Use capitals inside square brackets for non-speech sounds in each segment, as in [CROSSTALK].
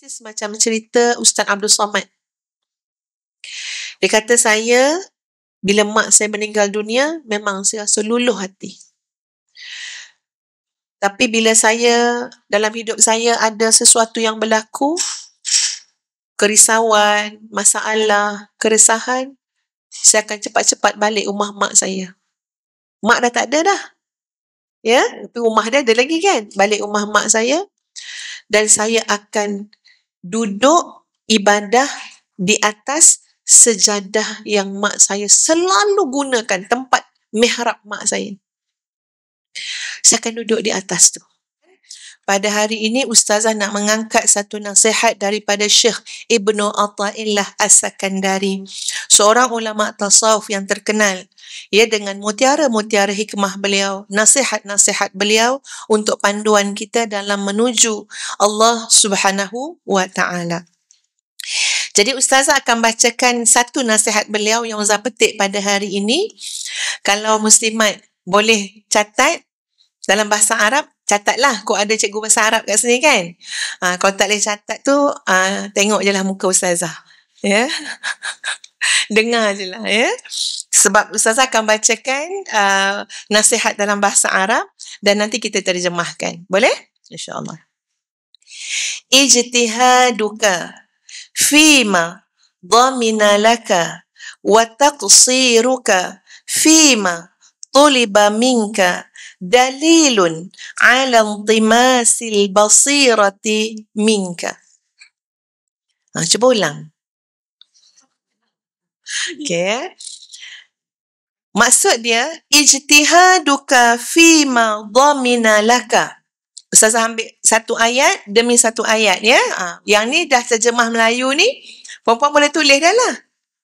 persis macam cerita Ustaz Abdul Somad. Dia kata saya, bila mak saya meninggal dunia, memang saya rasa luluh hati. Tapi bila saya, dalam hidup saya ada sesuatu yang berlaku, kerisauan, masalah, keresahan, saya akan cepat-cepat balik rumah mak saya. Mak dah tak ada dah. Ya, tapi rumah dia ada lagi kan. Balik rumah mak saya dan saya akan duduk ibadah di atas sejadah yang mak saya selalu gunakan tempat mihrab mak saya. Saya akan duduk di atas tu. Pada hari ini ustazah nak mengangkat satu nasihat daripada Syekh Ibnu Athaillah As-Sakandari, seorang ulama tasawuf yang terkenal ya dengan mutiara-mutiara hikmah beliau, nasihat-nasihat beliau untuk panduan kita dalam menuju Allah Subhanahu wa taala. Jadi ustazah akan bacakan satu nasihat beliau yang saya petik pada hari ini. Kalau muslimat boleh catat dalam bahasa Arab, catatlah. Kau ada cikgu bahasa Arab kat sini kan? Ha, kalau tak boleh catat tu, ha, tengok je lah muka ustazah. Ya? Yeah? [LAUGHS] [LAUGHS] dengar je lah ya. Sebab Ustazah akan bacakan uh, nasihat dalam bahasa Arab dan nanti kita terjemahkan. Boleh? InsyaAllah. Ijtihaduka fima dhamina laka wa taqsiruka fima tuliba minka dalilun ala intimasil basirati minka. Ha, cuba ulang. [LAUGHS] Okay. Maksud dia, ijtihaduka fi ma dhamina laka. Ustazah ambil satu ayat demi satu ayat ya. Ha, yang ni dah terjemah Melayu ni, perempuan boleh tulis dah lah.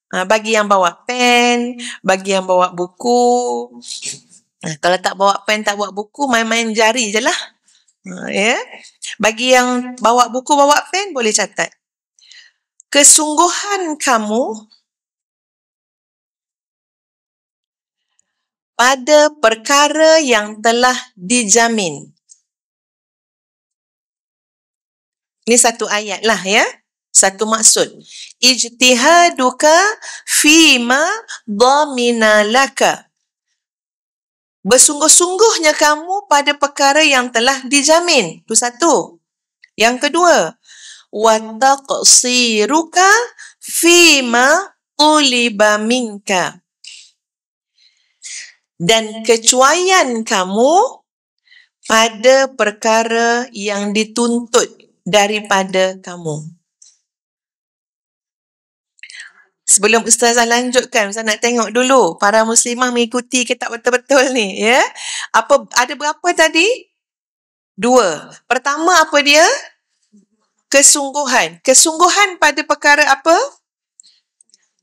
Ha, bagi yang bawa pen, bagi yang bawa buku. Ha, kalau tak bawa pen, tak bawa buku, main-main jari je lah. Ha, ya? Bagi yang bawa buku, bawa pen, boleh catat. Kesungguhan kamu pada perkara yang telah dijamin. Ini satu ayat lah ya. Satu maksud. Ijtihaduka fima dhamina laka. Bersungguh-sungguhnya kamu pada perkara yang telah dijamin. Itu satu. Yang kedua. Wataqsiruka fima uliba minka dan kecuaian kamu pada perkara yang dituntut daripada kamu. Sebelum ustazah lanjutkan, saya nak tengok dulu para muslimah mengikuti ke tak betul-betul ni, ya. Apa ada berapa tadi? Dua. Pertama apa dia? Kesungguhan. Kesungguhan pada perkara apa?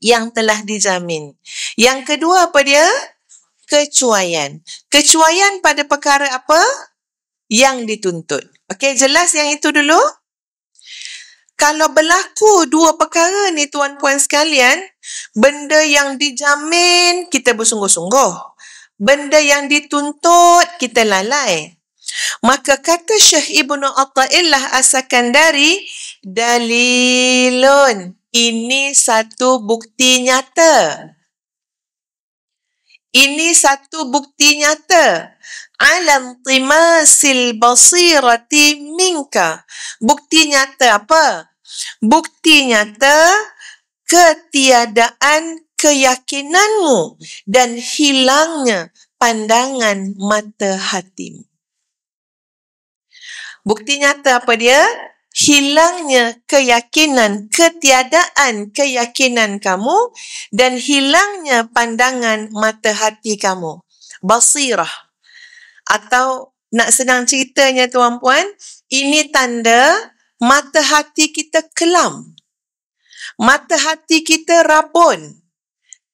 Yang telah dijamin. Yang kedua apa dia? kecuaian. Kecuaian pada perkara apa? Yang dituntut. Okey, jelas yang itu dulu? Kalau berlaku dua perkara ni tuan-puan sekalian, benda yang dijamin kita bersungguh-sungguh. Benda yang dituntut kita lalai. Maka kata Syekh Ibnu Athaillah asalkan dari dalilun. Ini satu bukti nyata. Ini satu bukti nyata. Alam timasil basirati minka. Bukti nyata apa? Bukti nyata ketiadaan keyakinanmu dan hilangnya pandangan mata hatimu. Bukti nyata apa dia? hilangnya keyakinan, ketiadaan keyakinan kamu dan hilangnya pandangan mata hati kamu. Basirah. Atau nak senang ceritanya tuan-puan, ini tanda mata hati kita kelam. Mata hati kita rabun.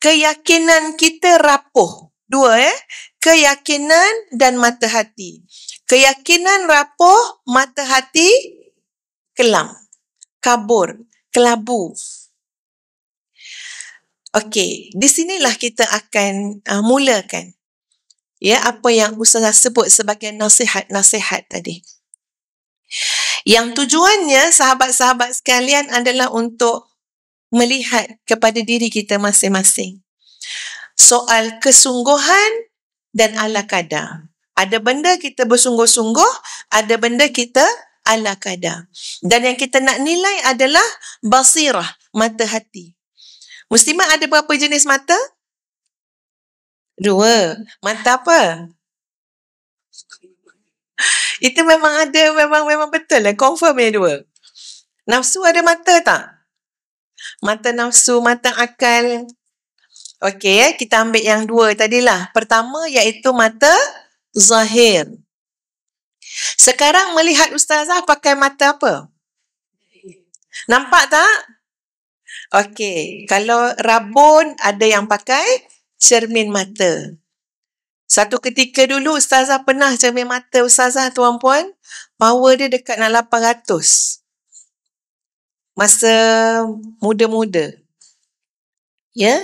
Keyakinan kita rapuh. Dua eh. Keyakinan dan mata hati. Keyakinan rapuh, mata hati kelam, kabur, kelabu. Okey, di sinilah kita akan uh, mulakan ya apa yang Ustazah sebut sebagai nasihat-nasihat tadi. Yang tujuannya sahabat-sahabat sekalian adalah untuk melihat kepada diri kita masing-masing. Soal kesungguhan dan ala kadar. Ada benda kita bersungguh-sungguh, ada benda kita ala kadar. Dan yang kita nak nilai adalah basirah, mata hati. Muslimah ada berapa jenis mata? Dua. Mata apa? [LAUGHS] Itu memang ada, memang memang betul lah. Confirm yang dua. Nafsu ada mata tak? Mata nafsu, mata akal. Okey, eh. kita ambil yang dua tadilah. Pertama iaitu mata zahir. Sekarang melihat ustazah pakai mata apa? Nampak tak? Okey, kalau rabun ada yang pakai cermin mata. Satu ketika dulu ustazah pernah cermin mata ustazah tuan puan, power dia dekat dalam 800. Masa muda-muda. Ya? Yeah?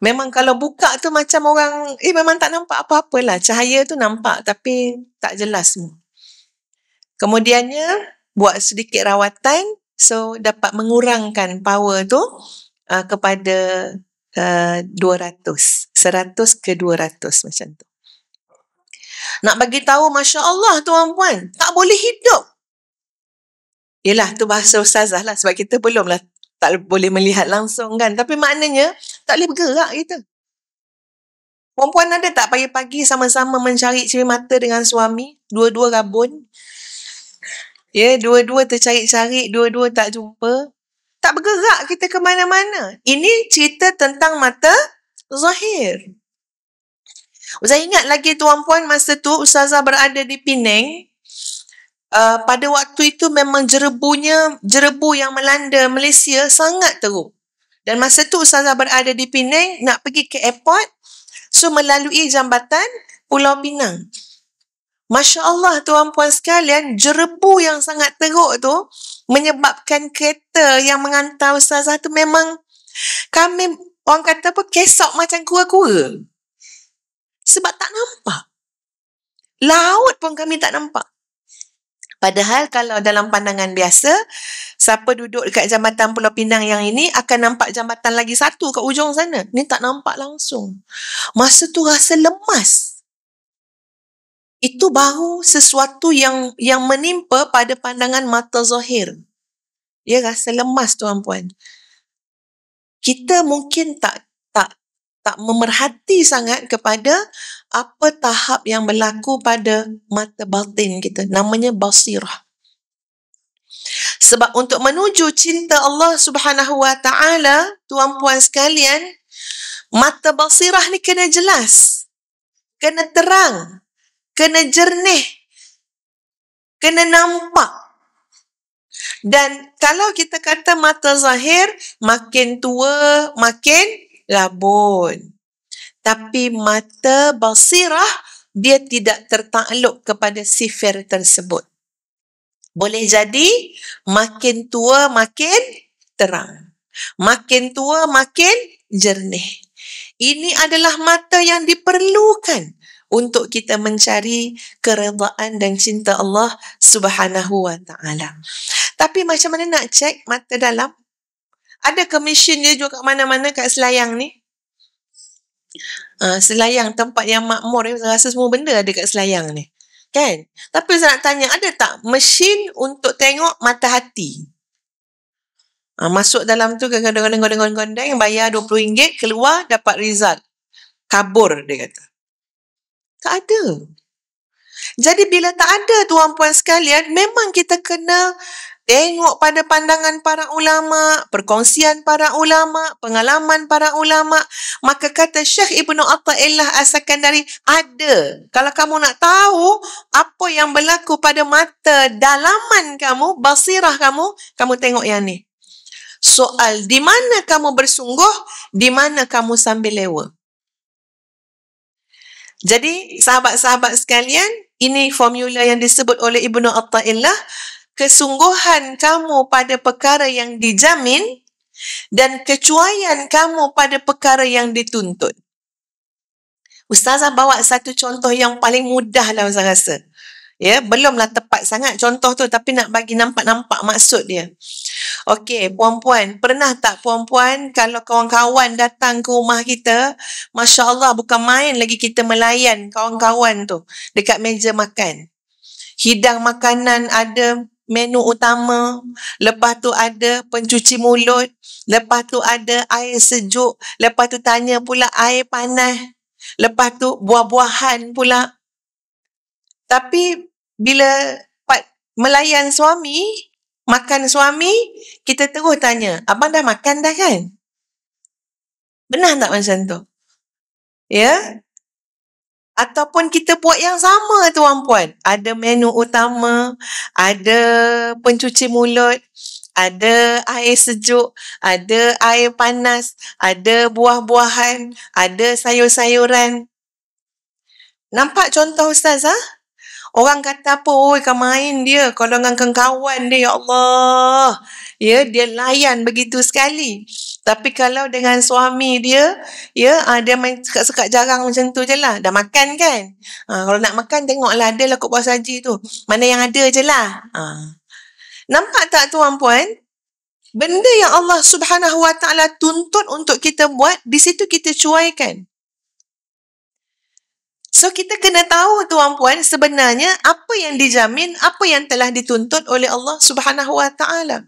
Memang kalau buka tu macam orang, eh memang tak nampak apa-apalah. Cahaya tu nampak tapi tak jelas semua. Kemudiannya buat sedikit rawatan so dapat mengurangkan power tu uh, kepada uh, 200, 100 ke 200 macam tu. Nak bagi tahu masya-Allah tuan-puan, tak boleh hidup. Yalah tu bahasa ustazah lah sebab kita belumlah tak boleh melihat langsung kan. Tapi maknanya tak boleh bergerak kita. Perempuan ada tak pagi-pagi sama-sama mencari ciri mata dengan suami? Dua-dua rabun. Ya, yeah, dua-dua tercari-cari, dua-dua tak jumpa. Tak bergerak kita ke mana-mana. Ini cerita tentang mata zahir. Ustaz ingat lagi tuan puan masa tu Ustazah berada di Penang. Uh, pada waktu itu memang jerebunya, jerebu yang melanda Malaysia sangat teruk. Dan masa tu Ustazah berada di Penang nak pergi ke airport. So melalui jambatan Pulau Pinang. Masya Allah tuan puan sekalian, jerebu yang sangat teruk tu menyebabkan kereta yang mengantar ustazah tu memang kami orang kata apa, kesok macam kura-kura. Sebab tak nampak. Laut pun kami tak nampak. Padahal kalau dalam pandangan biasa, siapa duduk dekat jambatan Pulau Pinang yang ini akan nampak jambatan lagi satu kat ujung sana. Ni tak nampak langsung. Masa tu rasa lemas itu baru sesuatu yang yang menimpa pada pandangan mata zahir. Dia rasa lemas tuan-puan. Kita mungkin tak tak tak memerhati sangat kepada apa tahap yang berlaku pada mata batin kita. Namanya basirah. Sebab untuk menuju cinta Allah Subhanahu Wa Taala, tuan-puan sekalian, mata basirah ni kena jelas. Kena terang kena jernih kena nampak dan kalau kita kata mata zahir makin tua makin labun tapi mata basirah dia tidak tertakluk kepada sifir tersebut boleh jadi makin tua makin terang makin tua makin jernih ini adalah mata yang diperlukan untuk kita mencari keredaan dan cinta Allah Subhanahu wa taala. Tapi macam mana nak cek mata dalam? Ada commission dia juga kat mana-mana kat Selayang ni. Uh, selayang tempat yang makmur ni eh, rasa semua benda ada kat Selayang ni. Kan? Tapi saya nak tanya, ada tak mesin untuk tengok mata hati? Ha, masuk dalam tu gondeng gondeng gondeng gondeng bayar RM20 keluar dapat result kabur dia kata tak ada. Jadi bila tak ada tuan puan sekalian, memang kita kena tengok pada pandangan para ulama, perkongsian para ulama, pengalaman para ulama, maka kata Syekh Ibnu Athaillah asalkan dari ada. Kalau kamu nak tahu apa yang berlaku pada mata dalaman kamu, basirah kamu, kamu tengok yang ni. Soal di mana kamu bersungguh, di mana kamu sambil lewa. Jadi sahabat-sahabat sekalian, ini formula yang disebut oleh Ibnu Athaillah, kesungguhan kamu pada perkara yang dijamin dan kecuaian kamu pada perkara yang dituntut. Ustazah bawa satu contoh yang paling mudah lah Ustazah rasa. Ya, belumlah tepat sangat contoh tu tapi nak bagi nampak-nampak maksud dia. Okey, puan-puan, pernah tak puan-puan kalau kawan-kawan datang ke rumah kita, Masya Allah bukan main lagi kita melayan kawan-kawan tu dekat meja makan. Hidang makanan ada menu utama, lepas tu ada pencuci mulut, lepas tu ada air sejuk, lepas tu tanya pula air panas, lepas tu buah-buahan pula. Tapi bila melayan suami, makan suami, kita terus tanya, abang dah makan dah kan? Benar tak macam tu? Ya? Ataupun kita buat yang sama tuan puan. Ada menu utama, ada pencuci mulut, ada air sejuk, ada air panas, ada buah-buahan, ada sayur-sayuran. Nampak contoh ustazah? Ha? Orang kata apa? Oi, oh, kau main dia. kalau dengan kengkawan dia, Ya Allah. Ya, dia layan begitu sekali. Tapi kalau dengan suami dia, ya, ada ah, main sekat-sekat jarang macam tu je lah. Dah makan kan? Ha, kalau nak makan, tengoklah ada lah kot puas haji tu. Mana yang ada je lah. Ha. Nampak tak tuan-puan? Benda yang Allah subhanahu wa ta'ala tuntut untuk kita buat, di situ kita cuaikan. So kita kena tahu tuan puan sebenarnya apa yang dijamin, apa yang telah dituntut oleh Allah Subhanahu Wa Taala.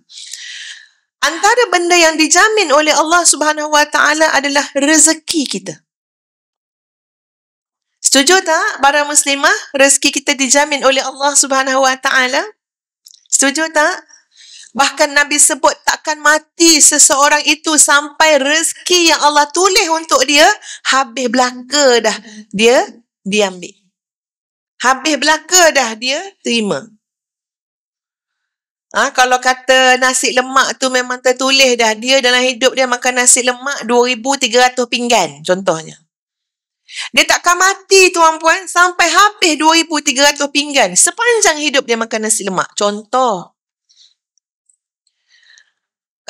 Antara benda yang dijamin oleh Allah Subhanahu Wa Taala adalah rezeki kita. Setuju tak para muslimah rezeki kita dijamin oleh Allah Subhanahu Wa Taala? Setuju tak? Bahkan Nabi sebut takkan mati seseorang itu sampai rezeki yang Allah tulis untuk dia habis belaka dah. Dia dia ambil. Habis belaka dah dia terima. Ah ha, kalau kata nasi lemak tu memang tertulis dah dia dalam hidup dia makan nasi lemak 2300 pinggan contohnya. Dia takkan mati tuan puan sampai habis 2300 pinggan sepanjang hidup dia makan nasi lemak contoh.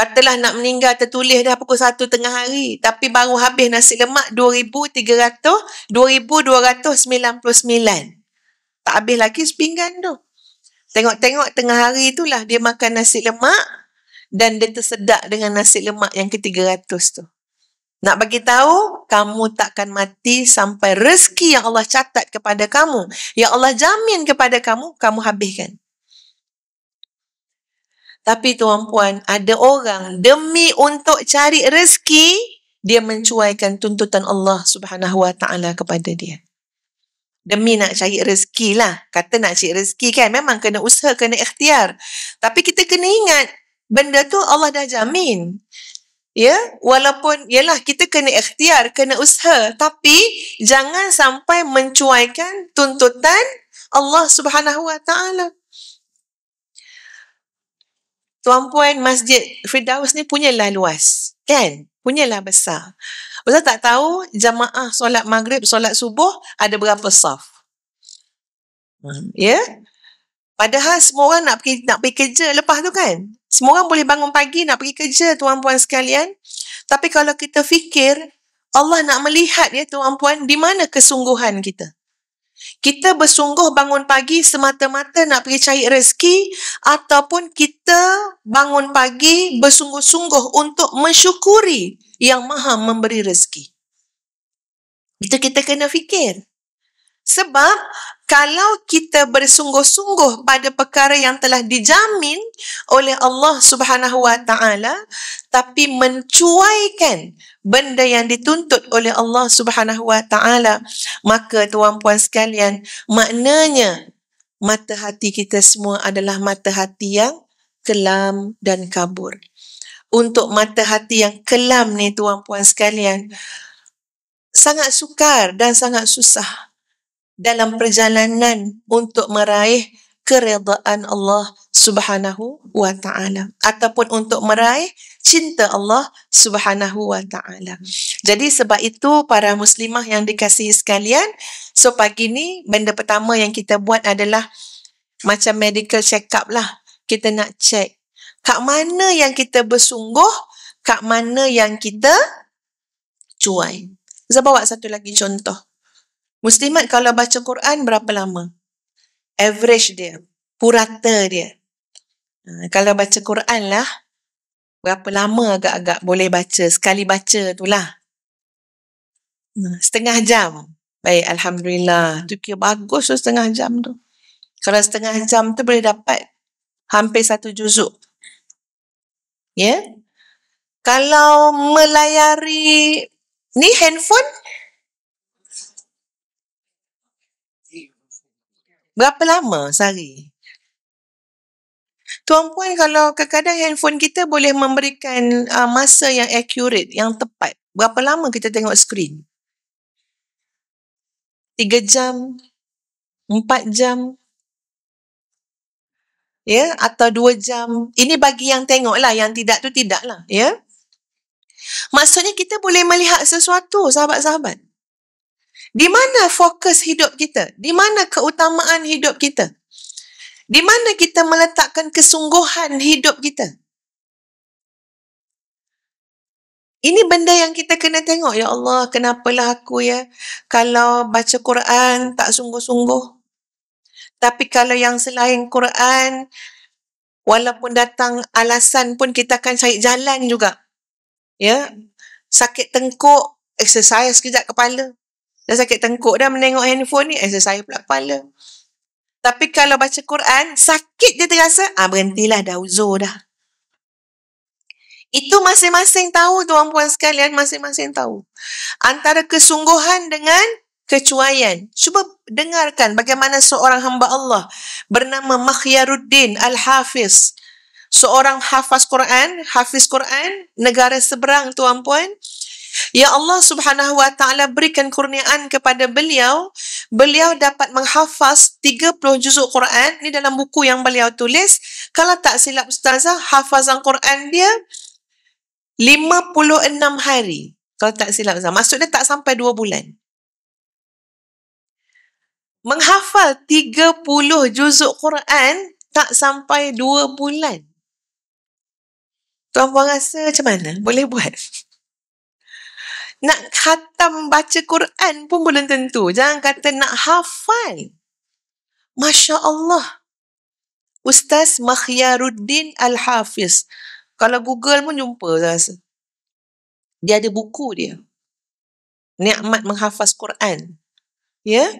Katalah nak meninggal tertulis dah pukul 1 tengah hari. Tapi baru habis nasi lemak 2,300, 2,299. Tak habis lagi sepinggan tu. Tengok-tengok tengah hari itulah dia makan nasi lemak dan dia tersedak dengan nasi lemak yang ke-300 tu. Nak bagi tahu, kamu takkan mati sampai rezeki yang Allah catat kepada kamu. Yang Allah jamin kepada kamu, kamu habiskan. Tapi tuan-puan, ada orang demi untuk cari rezeki, dia mencuaikan tuntutan Allah subhanahu wa ta'ala kepada dia. Demi nak cari rezeki lah. Kata nak cari rezeki kan, memang kena usaha, kena ikhtiar. Tapi kita kena ingat, benda tu Allah dah jamin. Ya, walaupun ialah kita kena ikhtiar, kena usaha, tapi jangan sampai mencuaikan tuntutan Allah Subhanahu Wa Taala tuan-puan masjid Firdaus ni punyalah luas. Kan? Punyalah besar. Ustaz tak tahu jamaah solat maghrib, solat subuh ada berapa saf. Hmm, ya? Padahal semua orang nak pergi, nak pergi kerja lepas tu kan? Semua orang boleh bangun pagi nak pergi kerja tuan-puan sekalian. Tapi kalau kita fikir Allah nak melihat ya tuan-puan di mana kesungguhan kita kita bersungguh bangun pagi semata-mata nak pergi cari rezeki ataupun kita bangun pagi bersungguh-sungguh untuk mensyukuri yang maha memberi rezeki. Itu kita kena fikir. Sebab kalau kita bersungguh-sungguh pada perkara yang telah dijamin oleh Allah Subhanahu Wa Taala tapi mencuaikan benda yang dituntut oleh Allah Subhanahu Wa Taala maka tuan-puan sekalian maknanya mata hati kita semua adalah mata hati yang kelam dan kabur. Untuk mata hati yang kelam ni tuan-puan sekalian sangat sukar dan sangat susah dalam perjalanan untuk meraih keredaan Allah Subhanahu wa taala ataupun untuk meraih cinta Allah Subhanahu wa taala. Jadi sebab itu para muslimah yang dikasihi sekalian, so pagi ni benda pertama yang kita buat adalah macam medical check up lah. Kita nak check kat mana yang kita bersungguh, kat mana yang kita cuai. Saya bawa satu lagi contoh. Muslimat kalau baca Quran berapa lama? Average dia, purata dia. Ha, kalau baca Quran lah, berapa lama agak-agak boleh baca? Sekali baca tu lah. Ha, setengah jam. Baik, Alhamdulillah. Tu kira bagus tu setengah jam tu. Kalau setengah jam tu boleh dapat hampir satu juzuk. Ya? Yeah? Kalau melayari ni handphone, Berapa lama sehari? Tuan-puan, kalau kadang-kadang handphone kita boleh memberikan uh, masa yang accurate, yang tepat. Berapa lama kita tengok screen? 3 jam? 4 jam? Ya, atau 2 jam? Ini bagi yang tengok lah, yang tidak tu tidak lah. Ya? Maksudnya kita boleh melihat sesuatu, sahabat-sahabat. Di mana fokus hidup kita? Di mana keutamaan hidup kita? Di mana kita meletakkan kesungguhan hidup kita? Ini benda yang kita kena tengok. Ya Allah, kenapalah aku ya kalau baca Quran tak sungguh-sungguh. Tapi kalau yang selain Quran, walaupun datang alasan pun kita akan cari jalan juga. Ya, hmm. sakit tengkuk, exercise sekejap kepala. Dah sakit tengkuk dah menengok handphone ni, rasa saya pula kepala. Tapi kalau baca Quran, sakit je terasa, ah berhentilah dah uzur dah. Itu masing-masing tahu tuan puan sekalian, masing-masing tahu. Antara kesungguhan dengan kecuaian. Cuba dengarkan bagaimana seorang hamba Allah bernama Makhyaruddin Al-Hafiz. Seorang hafaz Quran, hafiz Quran, negara seberang tuan puan. Ya Allah Subhanahu Wa Taala berikan kurniaan kepada beliau, beliau dapat menghafaz 30 juzuk Quran ni dalam buku yang beliau tulis. Kalau tak silap ustazah, hafazan Quran dia 56 hari. Kalau tak silap ustazah, maksudnya tak sampai 2 bulan. Menghafal 30 juzuk Quran tak sampai 2 bulan. Tuan-puan rasa macam mana? Boleh buat? Nak khatam baca Quran pun belum tentu. Jangan kata nak hafal. Masya Allah. Ustaz Makhyaruddin Al-Hafiz. Kalau Google pun jumpa saya rasa. Dia ada buku dia. Ni'mat menghafaz Quran. Ya?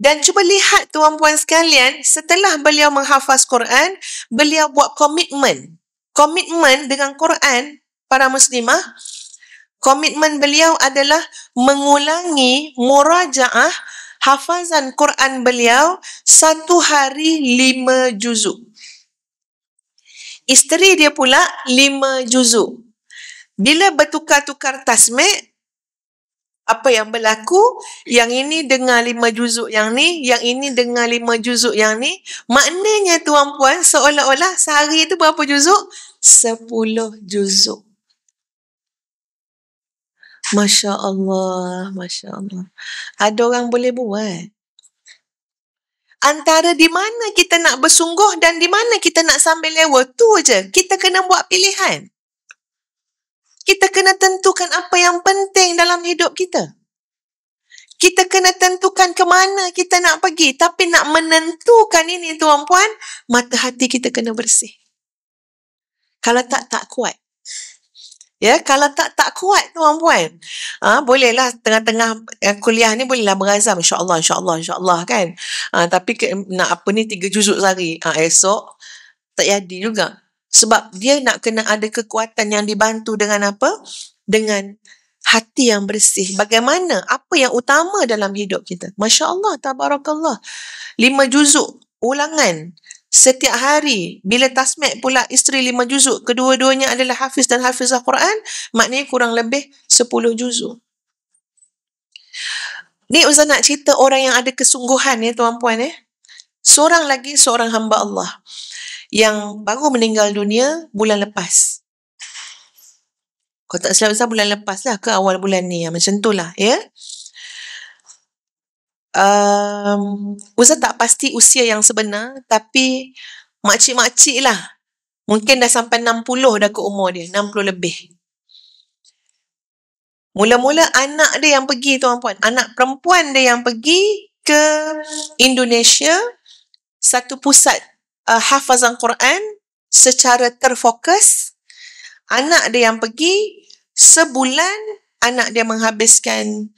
Dan cuba lihat tuan-puan sekalian, setelah beliau menghafaz Quran, beliau buat komitmen. Komitmen dengan Quran, para muslimah, komitmen beliau adalah mengulangi muraja'ah hafazan Quran beliau satu hari lima juzuk. Isteri dia pula lima juzuk. Bila bertukar-tukar tasmik, apa yang berlaku? Yang ini dengar lima juzuk yang ni, yang ini dengar lima juzuk yang ni. Maknanya tuan-puan seolah-olah sehari itu berapa juzuk? Sepuluh juzuk. Masya Allah, Masya Allah. Ada orang boleh buat. Antara di mana kita nak bersungguh dan di mana kita nak sambil lewa, tu je. Kita kena buat pilihan. Kita kena tentukan apa yang penting dalam hidup kita. Kita kena tentukan ke mana kita nak pergi. Tapi nak menentukan ini tuan-puan, mata hati kita kena bersih. Kalau tak, tak kuat. Ya, kalau tak tak kuat tuan-puan. Ha, bolehlah tengah-tengah eh, kuliah ni bolehlah berazam insya-Allah insya-Allah insya-Allah kan. Ha, tapi ke, nak apa ni tiga juzuk sehari. Ha, esok tak jadi juga. Sebab dia nak kena ada kekuatan yang dibantu dengan apa? Dengan hati yang bersih. Bagaimana? Apa yang utama dalam hidup kita? Masya Allah, tabarakallah. Lima juzuk ulangan setiap hari bila tasmek pula isteri lima juzuk kedua-duanya adalah hafiz dan hafizah Quran maknanya kurang lebih sepuluh juzuk ni Ustaz nak cerita orang yang ada kesungguhan ya tuan-puan ya seorang lagi seorang hamba Allah yang baru meninggal dunia bulan lepas kalau tak silap bulan lepas lah ke awal bulan ni macam tu lah ya um, Uzan tak pasti usia yang sebenar tapi makcik-makcik lah mungkin dah sampai 60 dah ke umur dia 60 lebih mula-mula anak dia yang pergi tuan puan anak perempuan dia yang pergi ke Indonesia satu pusat uh, hafazan Quran secara terfokus anak dia yang pergi sebulan anak dia menghabiskan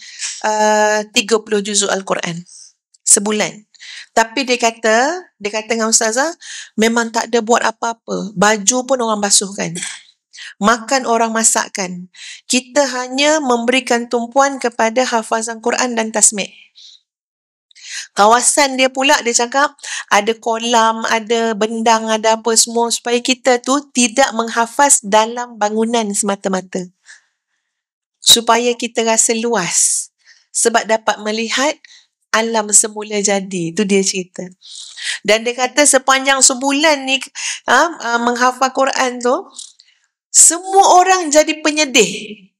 uh, 30 juzuk Al-Quran sebulan. Tapi dia kata, dia kata dengan Ustazah, memang tak ada buat apa-apa. Baju pun orang basuhkan. Makan orang masakkan. Kita hanya memberikan tumpuan kepada hafazan Quran dan tasmik. Kawasan dia pula dia cakap ada kolam, ada bendang, ada apa semua supaya kita tu tidak menghafaz dalam bangunan semata-mata supaya kita rasa luas sebab dapat melihat alam semula jadi itu dia cerita dan dia kata sepanjang sebulan ni ha, ha, menghafal Quran tu semua orang jadi penyedih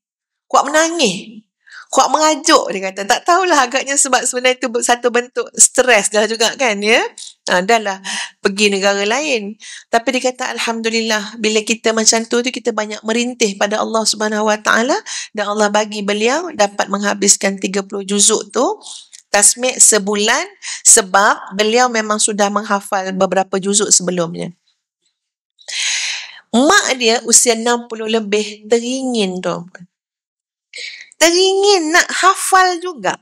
kuat menangis kuat mengajuk dia kata tak tahulah agaknya sebab sebenarnya itu satu bentuk stres dah juga kan ya ha, dah lah pergi negara lain tapi dia kata Alhamdulillah bila kita macam tu tu kita banyak merintih pada Allah Subhanahu Wa Taala dan Allah bagi beliau dapat menghabiskan 30 juzuk tu tasmik sebulan sebab beliau memang sudah menghafal beberapa juzuk sebelumnya mak dia usia 60 lebih teringin tu teringin nak hafal juga.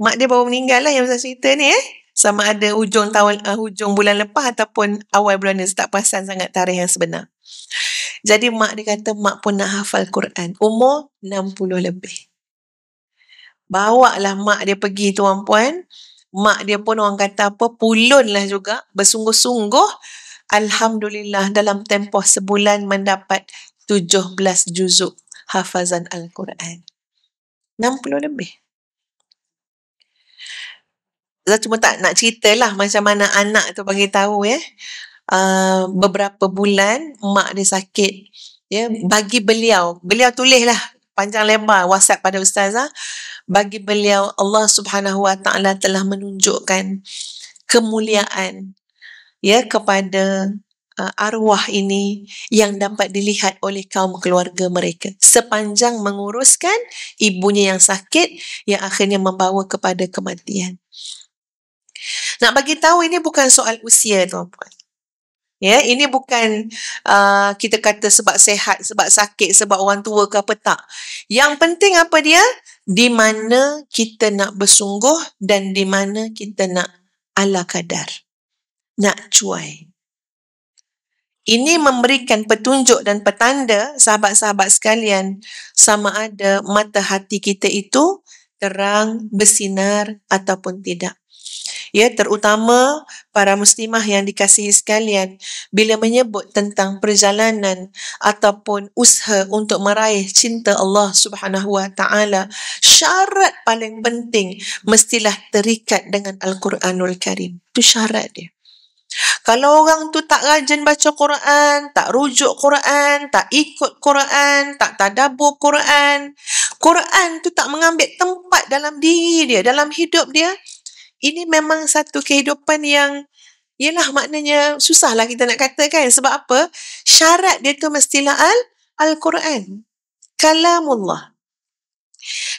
Mak dia baru meninggal lah yang saya cerita ni eh. Sama ada hujung tahun uh, hujung bulan lepas ataupun awal bulan ni tak pasan sangat tarikh yang sebenar. Jadi mak dia kata mak pun nak hafal Quran. Umur 60 lebih. Bawa lah mak dia pergi tuan puan. Mak dia pun orang kata apa pulun lah juga. Bersungguh-sungguh. Alhamdulillah dalam tempoh sebulan mendapat 17 juzuk hafazan Al-Quran. 60 lebih. Saya cuma tak nak lah macam mana anak tu bagi tahu ya. Uh, beberapa bulan mak dia sakit. Ya, bagi beliau, beliau lah, panjang lebar WhatsApp pada ustazah. Bagi beliau Allah Subhanahu Wa Taala telah menunjukkan kemuliaan ya kepada uh, arwah ini yang dapat dilihat oleh kaum keluarga mereka sepanjang menguruskan ibunya yang sakit yang akhirnya membawa kepada kematian. Nak bagi tahu ini bukan soal usia tuan-tuan. Ya, ini bukan uh, kita kata sebab sehat, sebab sakit, sebab orang tua ke apa tak. Yang penting apa dia? Di mana kita nak bersungguh dan di mana kita nak ala kadar. Nak cuai. Ini memberikan petunjuk dan petanda sahabat-sahabat sekalian sama ada mata hati kita itu terang, bersinar ataupun tidak. Ya, terutama para muslimah yang dikasihi sekalian bila menyebut tentang perjalanan ataupun usaha untuk meraih cinta Allah Subhanahu Wa Taala, syarat paling penting mestilah terikat dengan Al-Quranul Karim. Itu syarat dia. Kalau orang tu tak rajin baca Quran, tak rujuk Quran, tak ikut Quran, tak tadabur Quran, Quran tu tak mengambil tempat dalam diri dia, dalam hidup dia, ini memang satu kehidupan yang Yelah maknanya susahlah kita nak katakan. sebab apa? Syarat dia tu mestilah al Al-Quran. Kalamullah.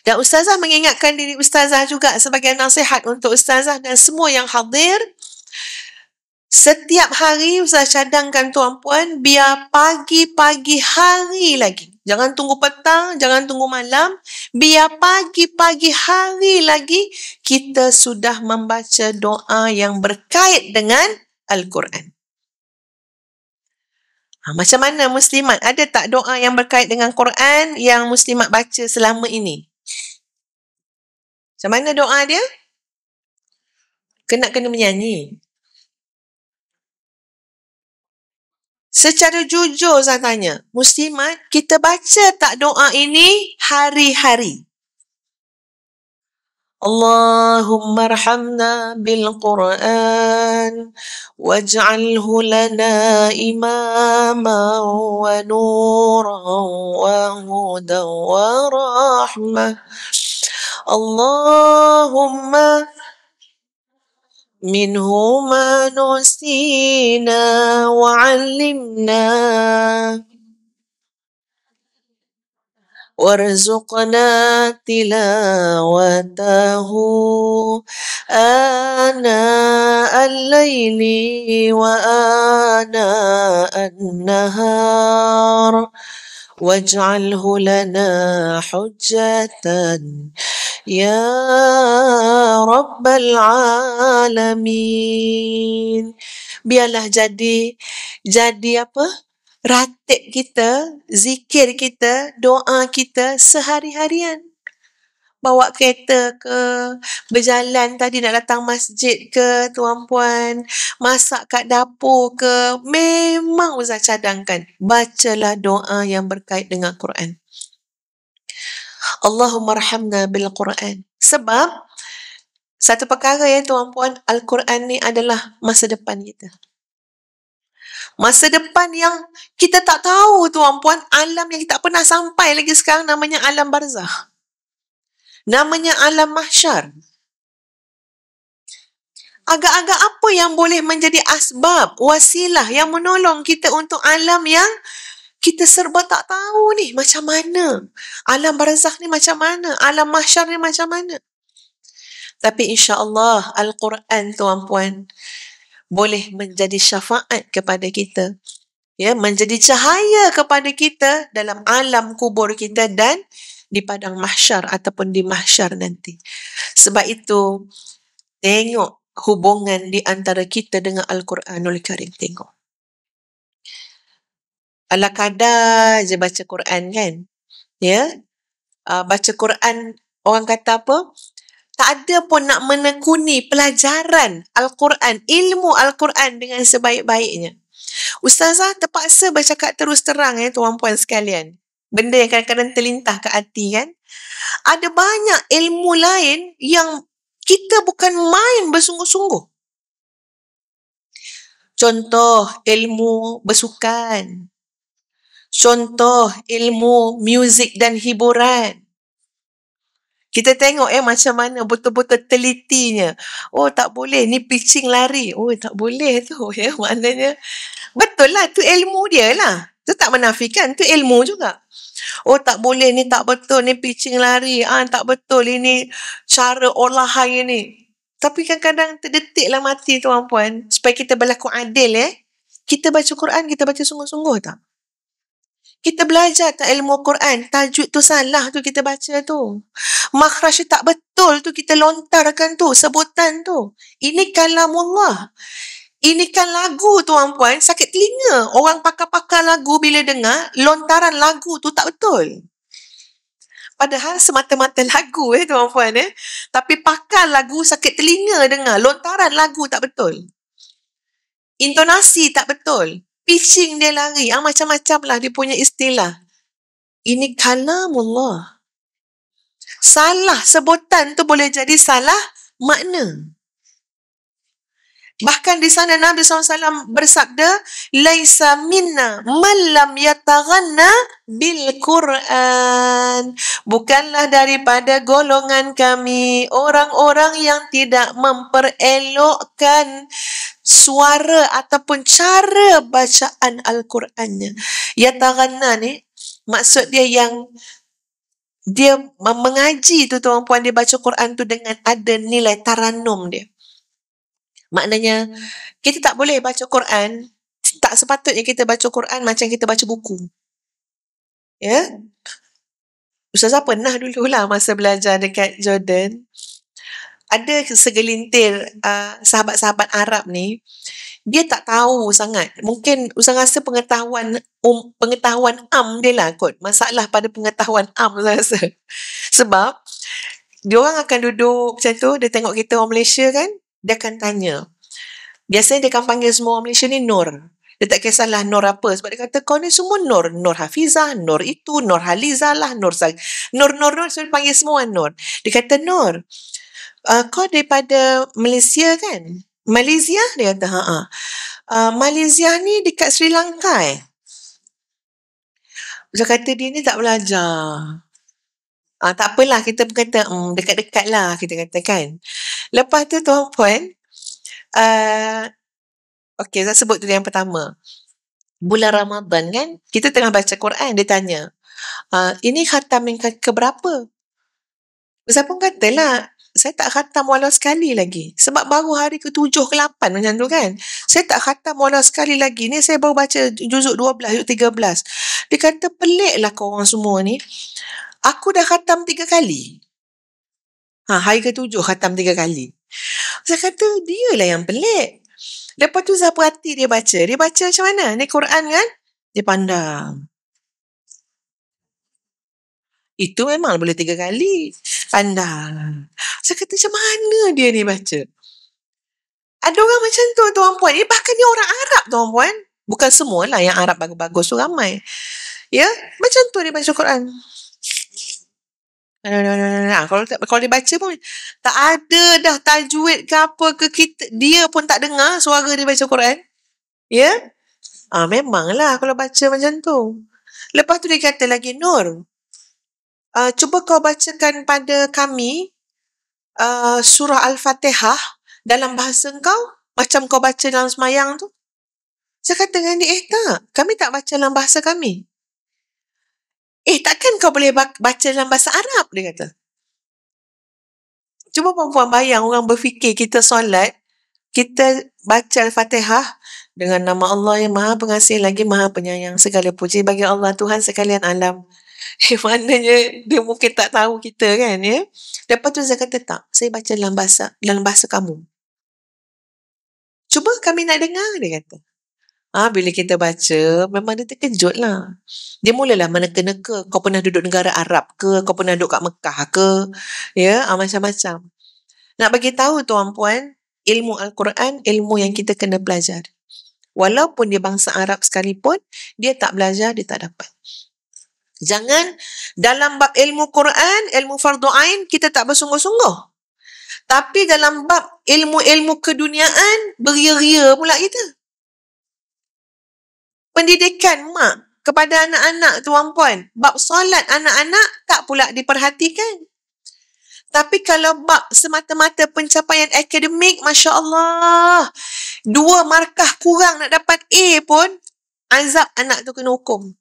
Dan ustazah mengingatkan diri ustazah juga sebagai nasihat untuk ustazah dan semua yang hadir Setiap hari saya cadangkan tuan puan biar pagi-pagi hari lagi. Jangan tunggu petang, jangan tunggu malam. Biar pagi-pagi hari lagi kita sudah membaca doa yang berkait dengan Al-Quran. Ha, macam mana muslimat? Ada tak doa yang berkait dengan Quran yang muslimat baca selama ini? Macam mana doa dia? Kena kena menyanyi. Secara jujur saya tanya, Muslimat, kita baca tak doa ini hari-hari? Allahumma bil Qur'an, waj'alhu ارحمنا بالقران wa لنا wa ونورا wa rahmah. Allahumma منه ما نسينا وعلمنا وارزقنا تلاوته آناء الليل وآناء النهار واجعله لنا حجة يا رب العالمين biarlah jadi jadi apa ratik kita zikir kita doa kita sehari-harian bawa kereta ke, berjalan tadi nak datang masjid ke, tuan-puan, masak kat dapur ke, memang usah cadangkan, bacalah doa yang berkait dengan Quran. Allahumma rahamna bil Quran. Sebab satu perkara ya tuan-puan, Al-Quran ni adalah masa depan kita. Masa depan yang kita tak tahu tuan-puan, alam yang kita tak pernah sampai lagi sekarang namanya alam barzah. Namanya alam mahsyar. Agak-agak apa yang boleh menjadi asbab, wasilah yang menolong kita untuk alam yang kita serba tak tahu ni macam mana. Alam barzah ni macam mana? Alam mahsyar ni macam mana? Tapi insya Allah Al-Quran tuan-puan boleh menjadi syafaat kepada kita. Ya, menjadi cahaya kepada kita dalam alam kubur kita dan di padang mahsyar ataupun di mahsyar nanti. Sebab itu tengok hubungan di antara kita dengan Al-Quranul Karim tengok. Ala kadar je baca Quran kan. Ya. Uh, baca Quran orang kata apa? Tak ada pun nak menekuni pelajaran Al-Quran, ilmu Al-Quran dengan sebaik-baiknya. Ustazah terpaksa bercakap terus terang ya tuan-puan sekalian benda yang kadang-kadang terlintas ke hati kan. Ada banyak ilmu lain yang kita bukan main bersungguh-sungguh. Contoh ilmu bersukan. Contoh ilmu muzik dan hiburan. Kita tengok eh macam mana betul-betul telitinya. Oh tak boleh ni pitching lari. Oh tak boleh tu [LAUGHS] ya maknanya. Betul lah tu ilmu dia lah. Itu tak menafikan. Itu ilmu juga. Oh tak boleh ni tak betul ni picing lari. Ah tak betul ini cara olah olahan ini. Tapi kadang-kadang terdetik lah mati tu puan. Supaya kita berlaku adil eh. Kita baca Quran, kita baca sungguh-sungguh tak? Kita belajar tak ilmu Quran, tajwid tu salah tu kita baca tu. Makhraj tak betul tu kita lontarkan tu, sebutan tu. Ini kalamullah. Allah. Ini kan lagu tuan puan sakit telinga. Orang pakar-pakar lagu bila dengar lontaran lagu tu tak betul. Padahal semata-mata lagu eh tuan puan eh. Tapi pakar lagu sakit telinga dengar lontaran lagu tak betul. Intonasi tak betul. Pitching dia lari. Ah, Macam-macam lah dia punya istilah. Ini kalamullah. Salah sebutan tu boleh jadi salah makna. Bahkan di sana Nabi SAW bersabda, Laisa minna man lam bil Quran. Bukanlah daripada golongan kami orang-orang yang tidak memperelokkan suara ataupun cara bacaan Al-Qurannya. Yataghanna ni maksud dia yang dia mengaji tu tuan puan dia baca Quran tu dengan ada nilai taranum dia. Maknanya hmm. kita tak boleh baca Quran tak sepatutnya kita baca Quran macam kita baca buku. Ya? Hmm. Ustazah pernah dululah masa belajar dekat Jordan. Ada segelintir uh, sahabat-sahabat Arab ni, dia tak tahu sangat. Mungkin Ustazah rasa pengetahuan um, pengetahuan am dia lah kot. Masalah pada pengetahuan am Ustazah rasa. [LAUGHS] Sebab, dia orang akan duduk macam tu, dia tengok kita orang Malaysia kan, dia akan tanya. Biasanya dia akan panggil semua orang Malaysia ni Nur. Dia tak kisahlah Nur apa sebab dia kata kau ni semua Nur. Nur Hafizah, Nur itu, Nur Halizah lah, Nur Sag. Nur, Nur, Nur. So, panggil semua Nur. Dia kata Nur, uh, kau daripada Malaysia kan? Malaysia? Dia kata, ha, ha. uh, Malaysia ni dekat Sri Lanka eh? Dia kata dia ni tak belajar. Ah, tak apalah kita pun kata hmm, dekat-dekat lah kita katakan. Lepas tu tuan puan, uh, okay saya sebut tu yang pertama. Bulan Ramadan kan, kita tengah baca Quran, dia tanya, uh, ini khatam yang ke- keberapa? Saya pun kata, katalah, saya tak khatam walau sekali lagi. Sebab baru hari ke-7 ke-8 macam tu kan. Saya tak khatam walau sekali lagi. Ni saya baru baca juzuk 12, juzuk belas. Dia kata peliklah korang semua ni. Aku dah khatam tiga kali. Ha, hari tujuh, khatam tiga kali. Saya kata, dia lah yang pelik. Lepas tu Zah perhati dia baca. Dia baca macam mana? Ni Quran kan? Dia pandang. Itu memang boleh tiga kali. Pandang. Saya kata, macam mana dia ni baca? Ada orang macam tu, tuan puan. Eh, bahkan dia orang Arab, tuan puan. Bukan semualah yang Arab bagus-bagus tu ramai. Ya, macam tu dia baca Quran. No, no, no, no, no. Kalau, kalau dia baca pun Tak ada dah tajwid ke apa ke kita, Dia pun tak dengar suara dia baca Quran Ya yeah? ah, lah kalau baca macam tu Lepas tu dia kata lagi Nur uh, Cuba kau bacakan pada kami uh, Surah Al-Fatihah Dalam bahasa kau Macam kau baca dalam semayang tu Saya kata dengan dia eh tak Kami tak baca dalam bahasa kami Eh takkan kau boleh baca dalam bahasa Arab dia kata. Cuba perempuan bayang orang berfikir kita solat, kita baca Al-Fatihah dengan nama Allah yang Maha Pengasih lagi Maha Penyayang. Segala puji bagi Allah Tuhan sekalian alam. [LAUGHS] Eh maknanya dia mungkin tak tahu kita kan ya. Lepas tu saya kata tak, saya baca dalam bahasa dalam bahasa kamu. Cuba kami nak dengar dia kata. Ha, bila kita baca, memang dia terkejut lah. Dia mulalah mana kena ke. Kau pernah duduk negara Arab ke? Kau pernah duduk kat Mekah ke? Ya, ha, macam-macam. Nak bagi tahu tuan puan, ilmu Al-Quran, ilmu yang kita kena belajar. Walaupun dia bangsa Arab sekalipun, dia tak belajar, dia tak dapat. Jangan dalam bab ilmu Quran, ilmu fardu ain kita tak bersungguh-sungguh. Tapi dalam bab ilmu-ilmu keduniaan, beria-ria pula kita pendidikan mak kepada anak-anak tuan puan bab solat anak-anak tak pula diperhatikan tapi kalau bab semata-mata pencapaian akademik, Masya Allah, dua markah kurang nak dapat A pun, azab anak tu kena hukum.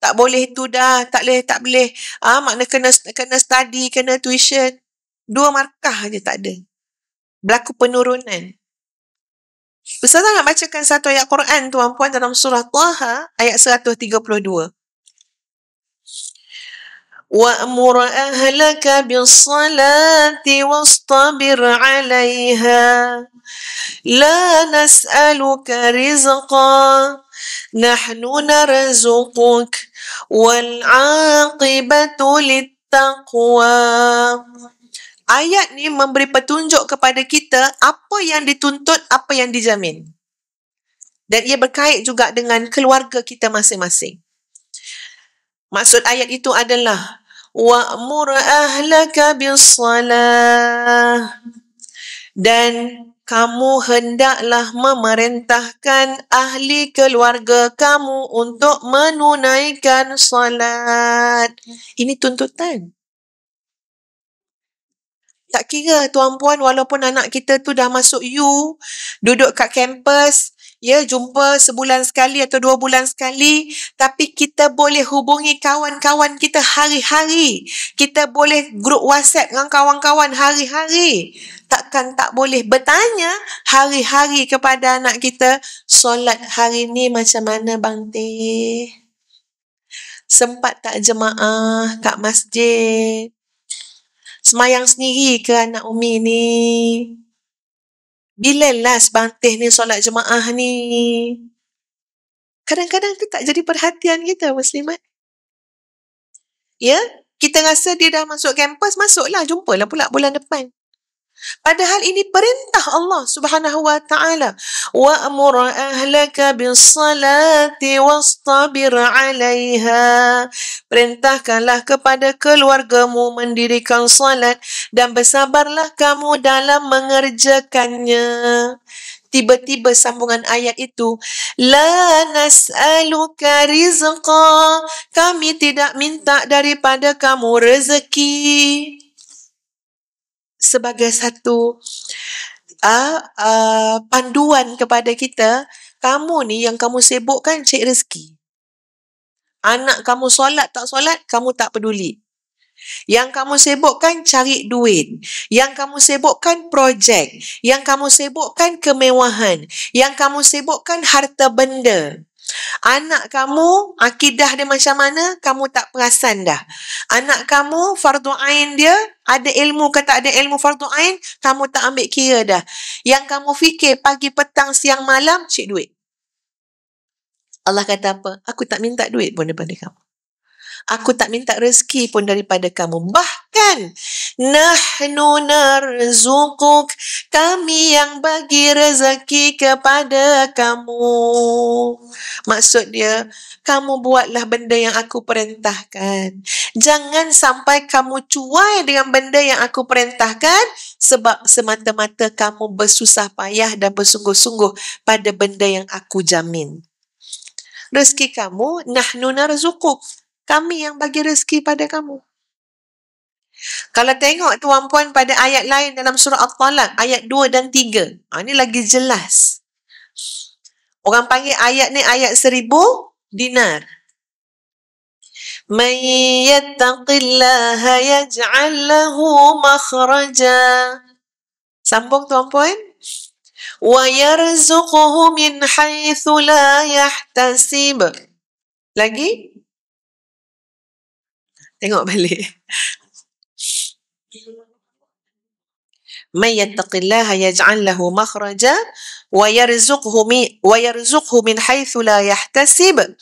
Tak boleh tu dah, tak boleh, tak boleh. Ah, ha, makna kena kena study, kena tuition. Dua markah aja tak ada. Berlaku penurunan. Peserta nak bacakan satu ayat Quran tuan-puan dalam surah Taha ayat 132. Wa'mur ahlaka bis-salati wastabir 'alayha. La nas'aluka rizqan. Nahnu narzuquk wal 'aqibatu lit-taqwa ayat ni memberi petunjuk kepada kita apa yang dituntut, apa yang dijamin. Dan ia berkait juga dengan keluarga kita masing-masing. Maksud ayat itu adalah wa'mur ahlaka bis-salah dan kamu hendaklah memerintahkan ahli keluarga kamu untuk menunaikan salat. Ini tuntutan tak kira tuan puan walaupun anak kita tu dah masuk U duduk kat kampus ya jumpa sebulan sekali atau dua bulan sekali tapi kita boleh hubungi kawan-kawan kita hari-hari kita boleh grup WhatsApp dengan kawan-kawan hari-hari takkan tak boleh bertanya hari-hari kepada anak kita solat hari ni macam mana bang teh sempat tak jemaah kat masjid semayang sendiri ke anak Umi ni? Bila last bantih ni solat jemaah ni? Kadang-kadang tu tak jadi perhatian kita Muslimat. Ya, kita rasa dia dah masuk kampus, masuklah, jumpalah pula bulan depan. Padahal ini perintah Allah Subhanahu wa taala. wa Wa'mur ahlaka bis-salati wastabir alaiha. Perintahkanlah kepada keluargamu mendirikan salat dan bersabarlah kamu dalam mengerjakannya. Tiba-tiba sambungan ayat itu, La nas'aluka rizqa, kami tidak minta daripada kamu rezeki sebagai satu uh, uh, panduan kepada kita, kamu ni yang kamu sibukkan cek rezeki. Anak kamu solat tak solat, kamu tak peduli. Yang kamu sibukkan cari duit. Yang kamu sibukkan projek. Yang kamu sibukkan kemewahan. Yang kamu sibukkan harta benda. Anak kamu akidah dia macam mana kamu tak perasan dah. Anak kamu fardu ain dia ada ilmu ke tak ada ilmu fardu ain kamu tak ambil kira dah. Yang kamu fikir pagi petang siang malam cik duit. Allah kata apa? Aku tak minta duit pun daripada kamu aku tak minta rezeki pun daripada kamu. Bahkan, nahnu narzukuk, kami yang bagi rezeki kepada kamu. Maksud dia, kamu buatlah benda yang aku perintahkan. Jangan sampai kamu cuai dengan benda yang aku perintahkan sebab semata-mata kamu bersusah payah dan bersungguh-sungguh pada benda yang aku jamin. Rezeki kamu, nahnu narzukuk kami yang bagi rezeki pada kamu. Kalau tengok tuan puan pada ayat lain dalam surah At-Talaq ayat 2 dan 3. Ha, ini lagi jelas. Orang panggil ayat ni ayat seribu dinar. Man yattaqillaha yaj'al lahu makhraja. Sambung tuan puan. Wa yarzuquhu min haythu la yahtasib. Lagi? Tengok [LAUGHS] balik. من يتق الله يجعل له مخرجا ويرزقه من ويرزقه من حيث لا يحتسب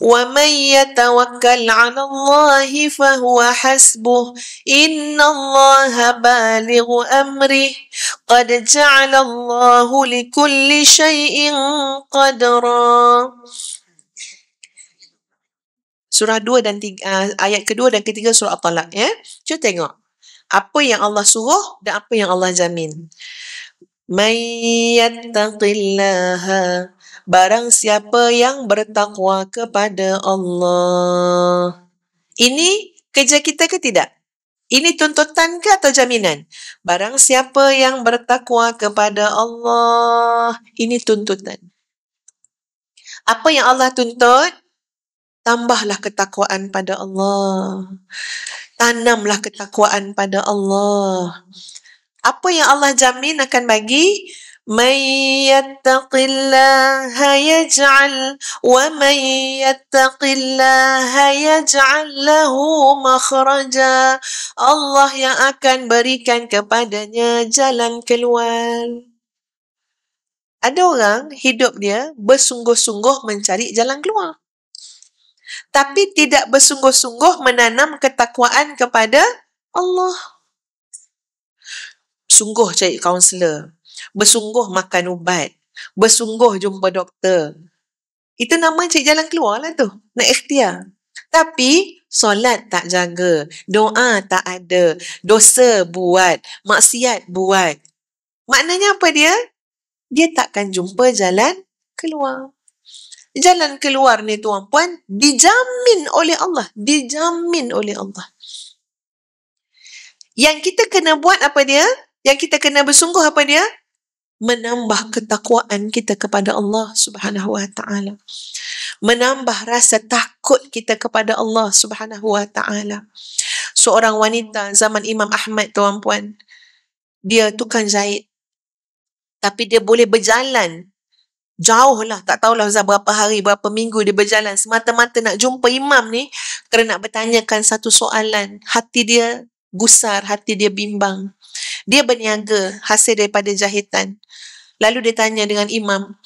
ومن يتوكل على الله فهو حسبه إن الله بالغ أمره قد جعل الله لكل شيء قدرا surah 2 dan 3 ah, ayat kedua dan ketiga surah At-Talaq ya. Cuba tengok. Apa yang Allah suruh dan apa yang Allah jamin. May yattaqillaha barang siapa yang bertakwa kepada Allah. Ini kerja kita ke tidak? Ini tuntutan ke atau jaminan? Barang siapa yang bertakwa kepada Allah, ini tuntutan. Apa yang Allah tuntut? tambahlah ketakwaan pada Allah. Tanamlah ketakwaan pada Allah. Apa yang Allah jamin akan bagi? May yattaqillaha yaj'al wa may yattaqillaha yaj'al lahu makhraja. Allah yang akan berikan kepadanya jalan keluar. Ada orang hidup dia bersungguh-sungguh mencari jalan keluar tapi tidak bersungguh-sungguh menanam ketakwaan kepada Allah. Sungguh cari kaunselor. Bersungguh makan ubat. Bersungguh jumpa doktor. Itu nama cari jalan keluar lah tu. Nak ikhtiar. Tapi solat tak jaga. Doa tak ada. Dosa buat. Maksiat buat. Maknanya apa dia? Dia takkan jumpa jalan keluar jalan keluar ni tuan-puan dijamin oleh Allah dijamin oleh Allah yang kita kena buat apa dia yang kita kena bersungguh apa dia menambah ketakwaan kita kepada Allah Subhanahu wa taala menambah rasa takut kita kepada Allah Subhanahu wa taala seorang wanita zaman Imam Ahmad tuan-puan dia tukang jahit tapi dia boleh berjalan jauh lah tak tahulah Zah berapa hari berapa minggu dia berjalan semata-mata nak jumpa imam ni kerana nak bertanyakan satu soalan hati dia gusar hati dia bimbang dia berniaga hasil daripada jahitan lalu dia tanya dengan imam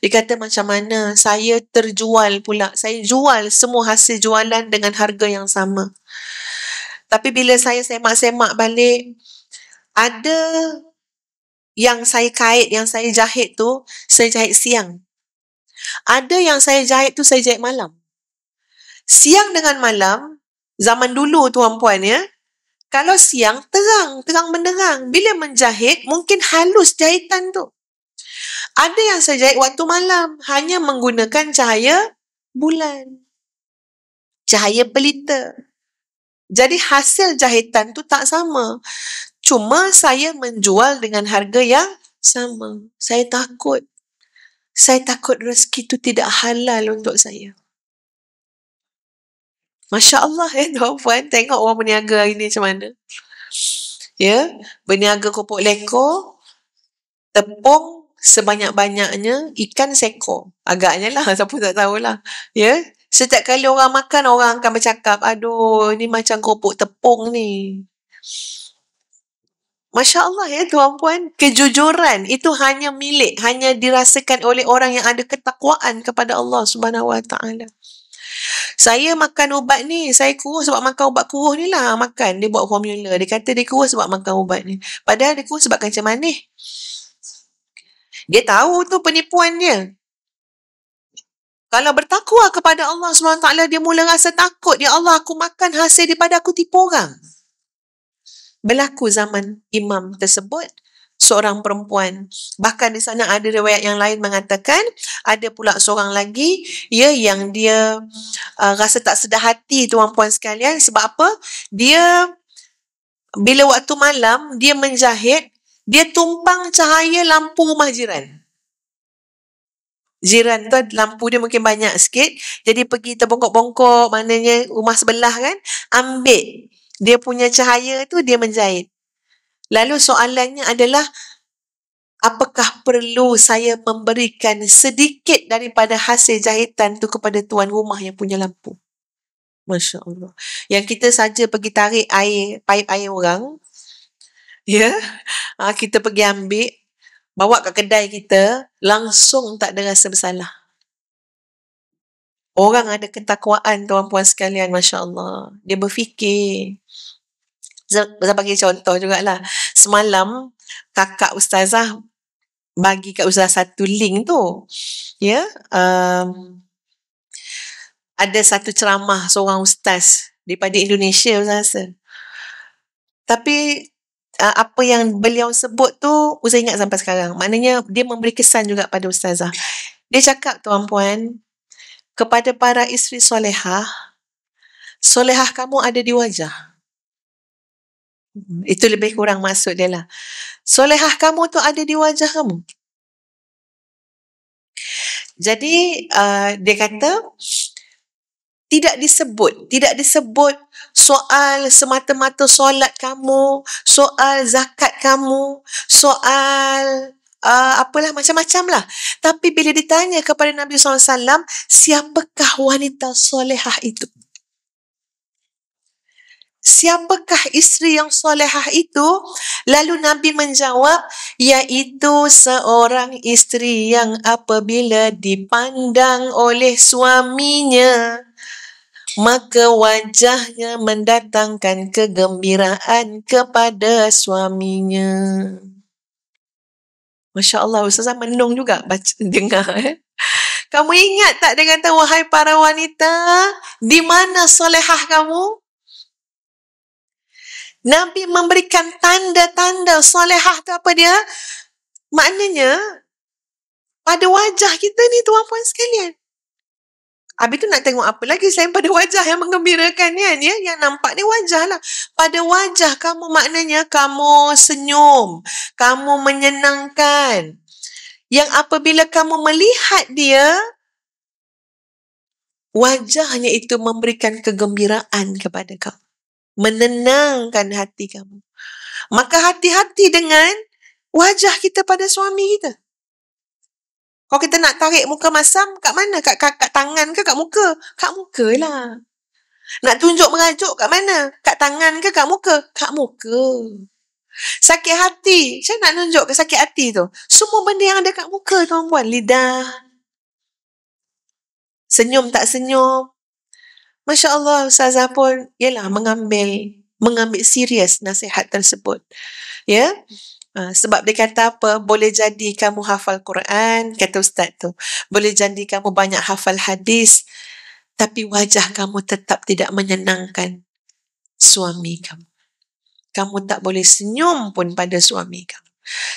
dia kata macam mana saya terjual pula saya jual semua hasil jualan dengan harga yang sama tapi bila saya semak-semak balik ada yang saya kait, yang saya jahit tu, saya jahit siang. Ada yang saya jahit tu, saya jahit malam. Siang dengan malam, zaman dulu tuan-puan ya, kalau siang, terang, terang menerang. Bila menjahit, mungkin halus jahitan tu. Ada yang saya jahit waktu malam, hanya menggunakan cahaya bulan. Cahaya pelita. Jadi hasil jahitan tu tak sama. Cuma saya menjual dengan harga yang sama. Saya takut. Saya takut rezeki itu tidak halal untuk saya. Masya Allah eh [LAUGHS] tuan-puan. Tengok orang berniaga hari ini macam mana. Ya, berniaga kopok leko, tepung sebanyak-banyaknya, ikan seko. Agaknya lah, [LAUGHS] siapa tak tahulah. Ya, setiap kali orang makan, orang akan bercakap, aduh, ni macam kopok tepung ni. Masya Allah ya tuan-puan, kejujuran itu hanya milik, hanya dirasakan oleh orang yang ada ketakwaan kepada Allah Subhanahu Wa Taala. Saya makan ubat ni, saya kurus sebab makan ubat kurus ni lah makan. Dia buat formula, dia kata dia kurus sebab makan ubat ni. Padahal dia kurus sebab kacang manis. Dia tahu tu penipuan dia. Kalau bertakwa kepada Allah SWT, dia mula rasa takut. Ya Allah, aku makan hasil daripada aku tipu orang berlaku zaman imam tersebut seorang perempuan bahkan di sana ada riwayat yang lain mengatakan ada pula seorang lagi ya yang dia uh, rasa tak sedar hati tuan puan sekalian sebab apa dia bila waktu malam dia menjahit dia tumpang cahaya lampu rumah jiran jiran tu lampu dia mungkin banyak sikit jadi pergi terbongkok-bongkok maknanya rumah sebelah kan ambil dia punya cahaya tu dia menjahit. Lalu soalannya adalah apakah perlu saya memberikan sedikit daripada hasil jahitan tu kepada tuan rumah yang punya lampu? Masya Allah. Yang kita saja pergi tarik air, paip air orang. Ya. Ha, [LAUGHS] kita pergi ambil. Bawa ke kedai kita. Langsung tak ada rasa bersalah. Orang ada ketakwaan tuan-puan sekalian. Masya Allah. Dia berfikir. Ustazah bagi contoh juga lah Semalam, kakak Ustazah bagi kat Ustazah satu link tu. Ya. Yeah? Um, ada satu ceramah seorang Ustaz daripada Indonesia, Ustazah rasa. Tapi, uh, apa yang beliau sebut tu, Ustazah ingat sampai sekarang. Maknanya, dia memberi kesan juga pada Ustazah. Dia cakap, tuan puan, kepada para isteri solehah, solehah kamu ada di wajah. Hmm, itu lebih kurang maksud dia lah. Solehah kamu tu ada di wajah kamu. Jadi uh, dia kata tidak disebut, tidak disebut soal semata-mata solat kamu, soal zakat kamu, soal uh, apalah macam-macam lah. Tapi bila ditanya kepada Nabi SAW, siapakah wanita solehah itu? siapakah isteri yang solehah itu? Lalu Nabi menjawab, iaitu seorang isteri yang apabila dipandang oleh suaminya, maka wajahnya mendatangkan kegembiraan kepada suaminya. Masya Allah, Ustazah menung juga baca, [LAUGHS] dengar. Eh? Kamu ingat tak dengan tahu, wahai para wanita, di mana solehah kamu? Nabi memberikan tanda-tanda solehah tu apa dia? Maknanya, pada wajah kita ni tuan puan sekalian. Abi tu nak tengok apa lagi selain pada wajah yang mengembirakan ni kan ya? Yang nampak ni wajah lah. Pada wajah kamu maknanya kamu senyum. Kamu menyenangkan. Yang apabila kamu melihat dia, wajahnya itu memberikan kegembiraan kepada kamu menenangkan hati kamu. Maka hati-hati dengan wajah kita pada suami kita. Kalau kita nak tarik muka masam, kat mana? Kat, kat, kat tangan ke kat muka? Kat muka lah. Nak tunjuk merajuk kat mana? Kat tangan ke kat muka? Kat muka. Sakit hati. Saya nak tunjuk ke sakit hati tu. Semua benda yang ada kat muka tuan-tuan. Lidah. Senyum tak senyum. Masya Allah, Ustazah pun ialah mengambil mengambil serius nasihat tersebut. Ya, yeah? sebab dia kata apa, boleh jadi kamu hafal Quran, kata Ustaz tu. Boleh jadi kamu banyak hafal hadis, tapi wajah kamu tetap tidak menyenangkan suami kamu. Kamu tak boleh senyum pun pada suami kamu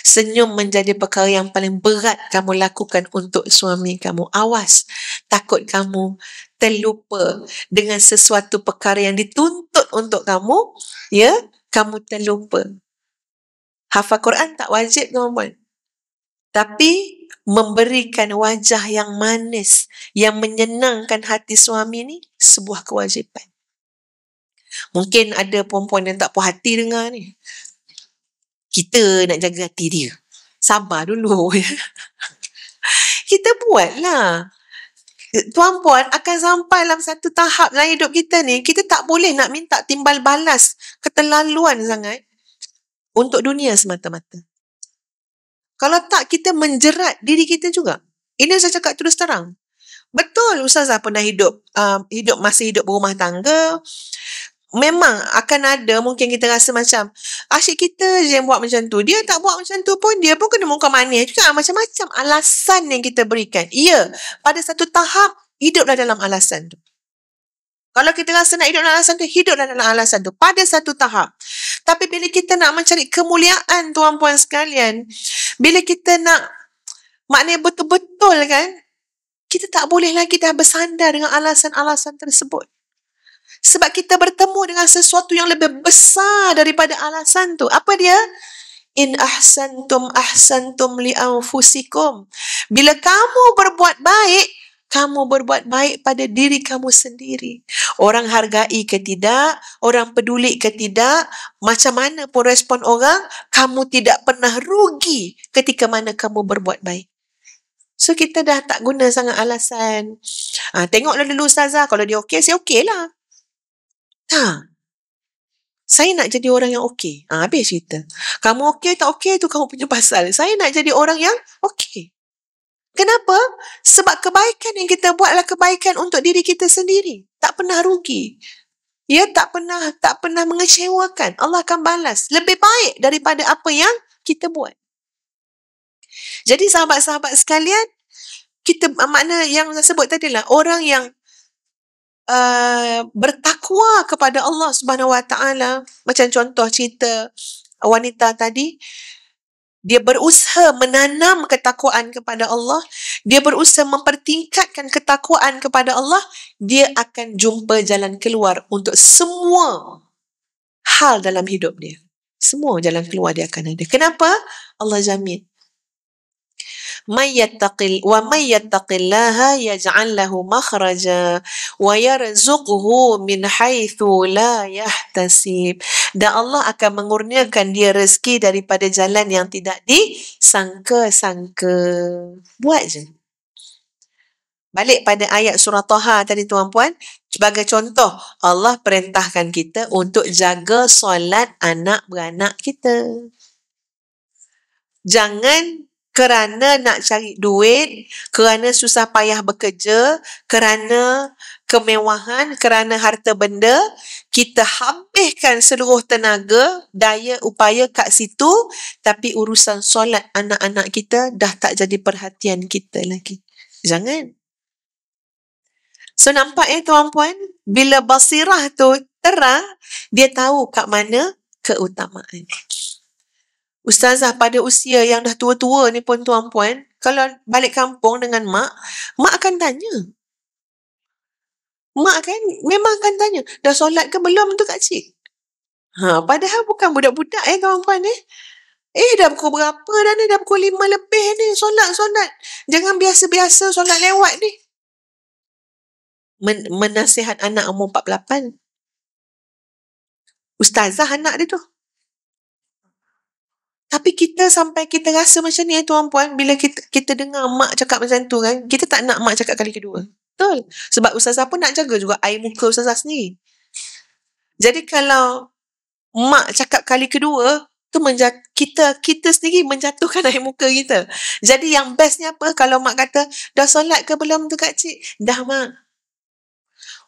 senyum menjadi perkara yang paling berat kamu lakukan untuk suami kamu. Awas, takut kamu terlupa dengan sesuatu perkara yang dituntut untuk kamu, ya, kamu terlupa. Hafal Quran tak wajib, tuan-tuan. Tapi memberikan wajah yang manis, yang menyenangkan hati suami ni sebuah kewajipan. Mungkin ada perempuan yang tak puas hati dengar ni kita nak jaga hati dia. Sabar dulu. [LAUGHS] Ya. kita buatlah. Tuan Puan akan sampai dalam satu tahap dalam hidup kita ni. Kita tak boleh nak minta timbal balas keterlaluan sangat untuk dunia semata-mata. Kalau tak, kita menjerat diri kita juga. Ini saya cakap terus terang. Betul Ustazah pernah hidup, uh, hidup masih hidup berumah tangga memang akan ada mungkin kita rasa macam asyik kita je yang buat macam tu dia tak buat macam tu pun dia pun kena muka manis juga ah, macam-macam alasan yang kita berikan ya pada satu tahap hiduplah dalam alasan tu kalau kita rasa nak hidup dalam alasan tu hiduplah dalam alasan tu pada satu tahap tapi bila kita nak mencari kemuliaan tuan-puan sekalian bila kita nak maknanya betul-betul kan kita tak boleh lagi dah bersandar dengan alasan-alasan tersebut sebab kita bertemu dengan sesuatu yang lebih besar daripada alasan tu. Apa dia? In ahsantum ahsantum li anfusikum. Bila kamu berbuat baik, kamu berbuat baik pada diri kamu sendiri. Orang hargai ke tidak, orang peduli ke tidak, macam mana pun respon orang, kamu tidak pernah rugi ketika mana kamu berbuat baik. So kita dah tak guna sangat alasan. Ha, tengoklah dulu Ustazah, kalau dia okey, saya okey Ha. Saya nak jadi orang yang okey. Ha, habis cerita. Kamu okey tak okey tu kamu punya pasal. Saya nak jadi orang yang okey. Kenapa? Sebab kebaikan yang kita buat adalah kebaikan untuk diri kita sendiri. Tak pernah rugi. Ya, tak pernah tak pernah mengecewakan. Allah akan balas. Lebih baik daripada apa yang kita buat. Jadi sahabat-sahabat sekalian, kita makna yang saya sebut tadi lah, orang yang Uh, bertakwa kepada Allah Subhanahu Wa Taala macam contoh cerita wanita tadi dia berusaha menanam ketakwaan kepada Allah dia berusaha mempertingkatkan ketakwaan kepada Allah dia akan jumpa jalan keluar untuk semua hal dalam hidup dia semua jalan keluar dia akan ada kenapa Allah jamin may yattaqil wa may yattaqillaha yaj'al lahu makhraja wa yarzuquhu min haythu la yahtasib dan Allah akan mengurniakan dia rezeki daripada jalan yang tidak disangka-sangka buat je Balik pada ayat surah Taha tadi tuan puan, sebagai contoh Allah perintahkan kita untuk jaga solat anak beranak kita. Jangan kerana nak cari duit, kerana susah payah bekerja, kerana kemewahan, kerana harta benda, kita habiskan seluruh tenaga, daya, upaya kat situ, tapi urusan solat anak-anak kita dah tak jadi perhatian kita lagi. Jangan. So nampak eh tuan-puan, bila basirah tu terang, dia tahu kat mana keutamaan. Okay. Ustazah pada usia yang dah tua-tua ni pun tuan-puan, kalau balik kampung dengan mak, mak akan tanya. Mak kan memang akan tanya, dah solat ke belum tu kak cik? Ha, padahal bukan budak-budak eh kawan-kawan eh. Eh dah pukul berapa dah ni? Dah pukul lima lebih ni solat-solat. Jangan biasa-biasa solat lewat ni. Men menasihat anak umur 48. Ustazah anak dia tu. Tapi kita sampai kita rasa macam ni eh tuan-puan bila kita kita dengar mak cakap macam tu kan kita tak nak mak cakap kali kedua. Betul. Sebab ustazah pun nak jaga juga air muka ustazah ni. Jadi kalau mak cakap kali kedua tu menjat, kita kita sendiri menjatuhkan [LAUGHS] air muka kita. Jadi yang bestnya apa kalau mak kata dah solat ke belum tu kak cik? Dah mak.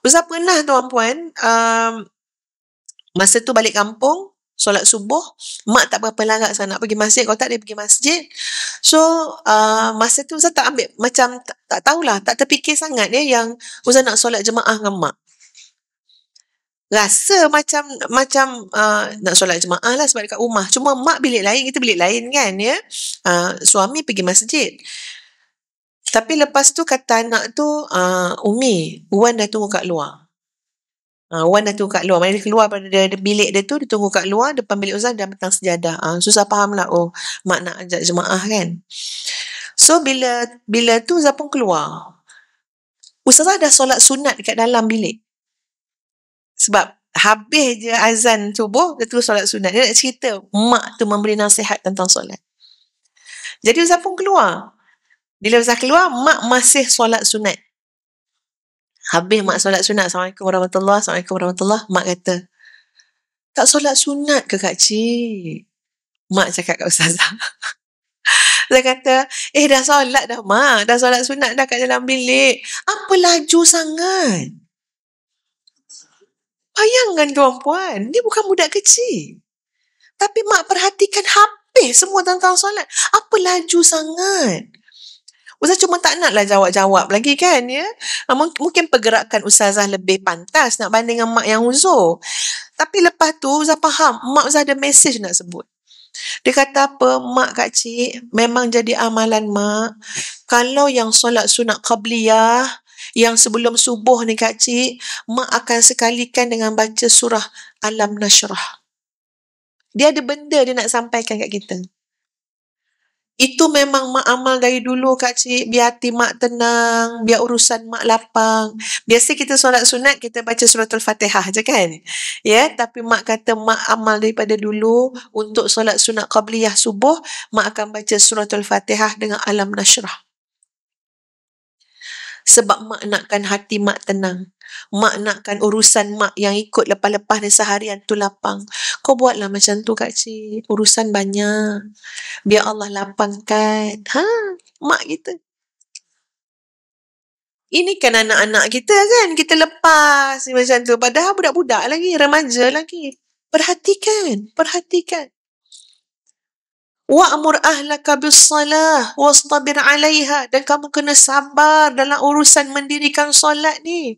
Ustazah pernah tuan-puan um, masa tu balik kampung solat subuh mak tak berapa larat saya nak pergi masjid kalau tak dia pergi masjid so uh, masa tu saya tak ambil macam tak, tak tahulah tak terfikir sangat ya yang Uza nak solat jemaah dengan mak rasa macam macam uh, nak solat jemaah lah sebab dekat rumah cuma mak bilik lain kita bilik lain kan ya uh, suami pergi masjid tapi lepas tu kata anak tu uh, Umi Wan dah tunggu kat luar Uh, Wan dah tunggu kat luar. Mari dia keluar pada dia, dia, bilik dia tu. Dia tunggu kat luar. Depan bilik Ustaz dia petang sejadah. Uh, susah faham lah. Oh, mak nak ajak jemaah kan. So, bila bila tu Ustaz pun keluar. Ustazah dah solat sunat dekat dalam bilik. Sebab habis je azan subuh, dia terus solat sunat. Dia nak cerita, mak tu memberi nasihat tentang solat. Jadi Ustaz pun keluar. Bila Ustaz keluar, mak masih solat sunat Habis mak solat sunat. Assalamualaikum warahmatullahi Assalamualaikum warahmatullahi Mak kata, tak solat sunat ke Kak Cik? Mak cakap kat Ustazah. [LAUGHS] Dia kata, eh dah solat dah mak. Dah solat sunat dah kat dalam bilik. Apa laju sangat? Bayangkan tuan-puan, ni bukan budak kecil. Tapi mak perhatikan habis semua tentang solat. Apa laju sangat? Ustaz cuma tak naklah jawab-jawab lagi kan ya. Ah, mungkin pergerakan ustazah lebih pantas nak banding dengan mak yang huzur. Tapi lepas tu Ustaz faham, mak Ustaz ada mesej nak sebut. Dia kata apa, mak kak cik, memang jadi amalan mak. Kalau yang solat sunat qabliyah, yang sebelum subuh ni kak cik, mak akan sekalikan dengan baca surah Alam Nasrah. Dia ada benda dia nak sampaikan kat kita itu memang mak amal dari dulu kak cik biar hati mak tenang biar urusan mak lapang biasa kita solat sunat kita baca suratul fatihah je kan ya, ya. tapi mak kata mak amal daripada dulu untuk solat sunat qabliyah subuh mak akan baca suratul fatihah dengan alam nasyrah sebab mak nakkan hati mak tenang. Mak nakkan urusan mak yang ikut lepas-lepas dan seharian tu lapang. Kau buatlah macam tu Kak Cik. Urusan banyak. Biar Allah lapangkan. Ha, mak kita. Ini kan anak-anak kita kan. Kita lepas macam tu. Padahal budak-budak lagi. Remaja lagi. Perhatikan. Perhatikan. Wa'mur ahlaka bis-salah wastabir alaiha dan kamu kena sabar dalam urusan mendirikan solat ni.